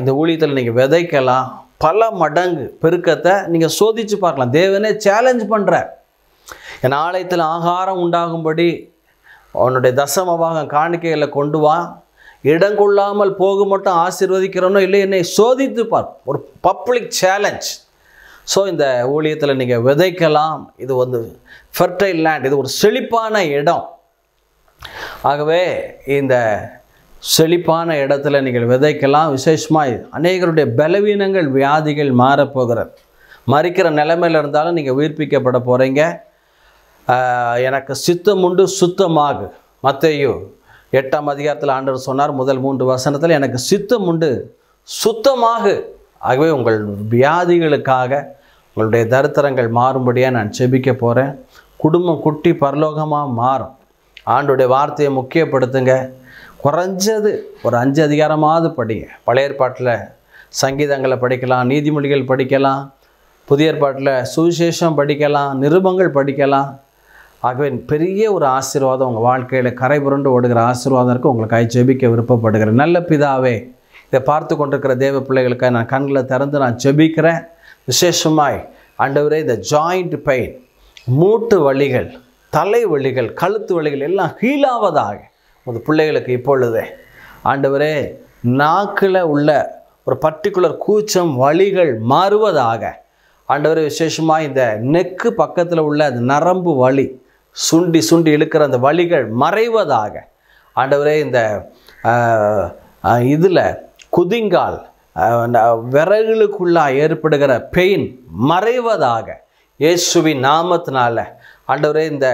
இந்த ஊழியத்தில் நீங்கள் விதைக்கலாம் பல மடங்கு பெருக்கத்தை நீங்கள் சோதித்து பார்க்கலாம் தேவனே சேலஞ்ச் பண்ணுற என் ஆலயத்தில் ஆகாரம் உண்டாகும்படி அவனுடைய தசம பாகம் காணிக்கையில் கொண்டு வா இடம் கொள்ளாமல் போக மட்டும் ஆசீர்வதிக்கிறோனோ இல்லை என்னை சோதித்து பார் ஒரு பப்ளிக் சேலஞ்ச் ஸோ இந்த ஊழியத்தில் நீங்கள் விதைக்கலாம் இது வந்து ஃபெர்டைல் லேண்ட் இது ஒரு செழிப்பான இடம் ஆகவே இந்த செழிப்பான இடத்துல நீங்கள் விதைக்கலாம் விசேஷமாக அநேகருடைய பலவீனங்கள் வியாதிகள் மாறப்போகிறது மறிக்கிற நிலைமையில் இருந்தாலும் நீங்கள் உயிர்ப்பிக்கப்பட போகிறீங்க எனக்கு சித்தம் உண்டு சுத்தமாக மத்தையும் எட்டாம் அதிகாரத்தில் ஆண்டவர் சொன்னார் முதல் மூன்று வசனத்தில் எனக்கு சித்தம் உண்டு சுத்தமாக ஆகவே உங்கள் வியாதிகளுக்காக உங்களுடைய தரித்திரங்கள் மாறும்படியாக நான் செபிக்க போகிறேன் குடும்பம் குட்டி பரலோகமாக மாறும் ஆண்டுடைய வார்த்தையை முக்கியப்படுத்துங்க குறைஞ்சது ஒரு அஞ்சு அதிகாரமாவது படிங்க பழைய ஏற்பாட்டில் சங்கீதங்களை படிக்கலாம் நீதிமொழிகள் படிக்கலாம் புதிய ஏற்பாட்டில் சுவிசேஷம் படிக்கலாம் நிருபங்கள் படிக்கலாம் ஆகவே பெரிய ஒரு ஆசீர்வாதம் உங்கள் வாழ்க்கையில் கரை புரண்டு ஓடுகிற ஆசீர்வாதம் இருக்குது உங்களுக்காக ஜெபிக்க விருப்பப்படுகிறேன் நல்ல பிதாவே இதை பார்த்து கொண்டிருக்கிற தேவ பிள்ளைகளுக்காக நான் கண்களை திறந்து நான் ஜெபிக்கிறேன் விசேஷமாய் அண்டவரே இந்த ஜாயிண்ட் பெயின் மூட்டு வழிகள் தலை வழிகள் கழுத்து வழிகள் எல்லாம் ஹீலாவதாக உங்கள் பிள்ளைகளுக்கு இப்பொழுது ஆண்டவரே நாக்கில் உள்ள ஒரு பர்டிகுலர் கூச்சம் வழிகள் மாறுவதாக ஆண்டவர் விசேஷமாக இந்த நெக்கு பக்கத்தில் உள்ள அந்த நரம்பு வலி சுண்டி சுண்டி இழுக்கிற அந்த வழிகள் மறைவதாக ஆண்டவரே இந்த இதில் குதிங்கால் விறகுளுக்குள்ளாக ஏற்படுகிற பெயின் மறைவதாக இயேசுவின் நாமத்தினால ஆண்டவரே இந்த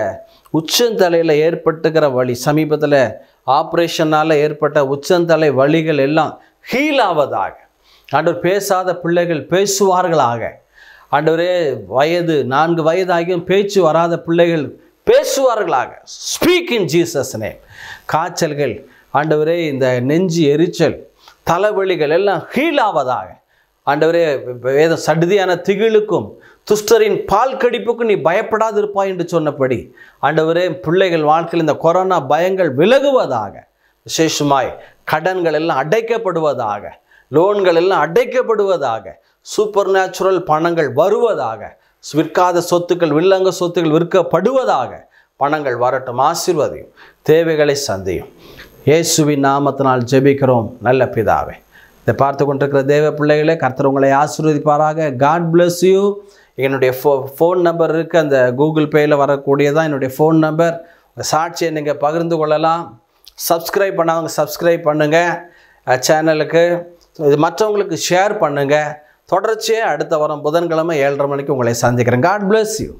உச்சந்தலையில் ஏற்பட்டுக்கிற வழி சமீபத்தில் ஆப்ரேஷனால் ஏற்பட்ட உச்சந்தலை வழிகள் எல்லாம் ஹீலாவதாக ஆவதாக ஆண்டவர் பேசாத பிள்ளைகள் பேசுவார்களாக ஆண்டவரே வயது நான்கு வயதாகியும் பேச்சு வராத பிள்ளைகள் பேசுவார்களாக ஸ்பீக் இன் ஜீசஸ் நேம் காய்ச்சல்கள் ஆண்டவரே இந்த நெஞ்சு எரிச்சல் தலைவலிகள் எல்லாம் ஹீலாவதாக ஆவதாக ஆண்டவரே வேத சடுதியான திகிலுக்கும் துஷ்டரின் பால் கடிப்புக்கு நீ பயப்படாது இருப்பாய் என்று சொன்னபடி ஆண்டவரே பிள்ளைகள் வாழ்க்கையில் இந்த கொரோனா பயங்கள் விலகுவதாக விசேஷமாய் கடன்கள் எல்லாம் அடைக்கப்படுவதாக லோன்கள் எல்லாம் அடைக்கப்படுவதாக சூப்பர் நேச்சுரல் பணங்கள் வருவதாக விற்காத சொத்துக்கள் வில்லங்க சொத்துக்கள் விற்கப்படுவதாக பணங்கள் வரட்டும் ஆசிர்வதையும் தேவைகளை சந்தையும் இயேசுவின் நாமத்தினால் ஜெபிக்கிறோம் நல்ல பிதாவே இதை பார்த்து கொண்டிருக்கிற தேவ பிள்ளைகளே கர்த்தர் உங்களை ஆசீர்வதிப்பாராக காட் பிளஸ் யூ என்னுடைய ஃபோ ஃபோன் நம்பர் இருக்குது அந்த கூகுள் பேயில் வரக்கூடியதான் என்னுடைய ஃபோன் நம்பர் சாட்சியை நீங்கள் பகிர்ந்து கொள்ளலாம் சப்ஸ்கிரைப் பண்ணாதவங்க சப்ஸ்கிரைப் பண்ணுங்கள் சேனலுக்கு இது மற்றவங்களுக்கு ஷேர் பண்ணுங்கள் தொடர்ச்சியாக அடுத்த வாரம் புதன்கிழமை ஏழரை மணிக்கு உங்களை சந்திக்கிறேன் காட் பிளஸ் யூ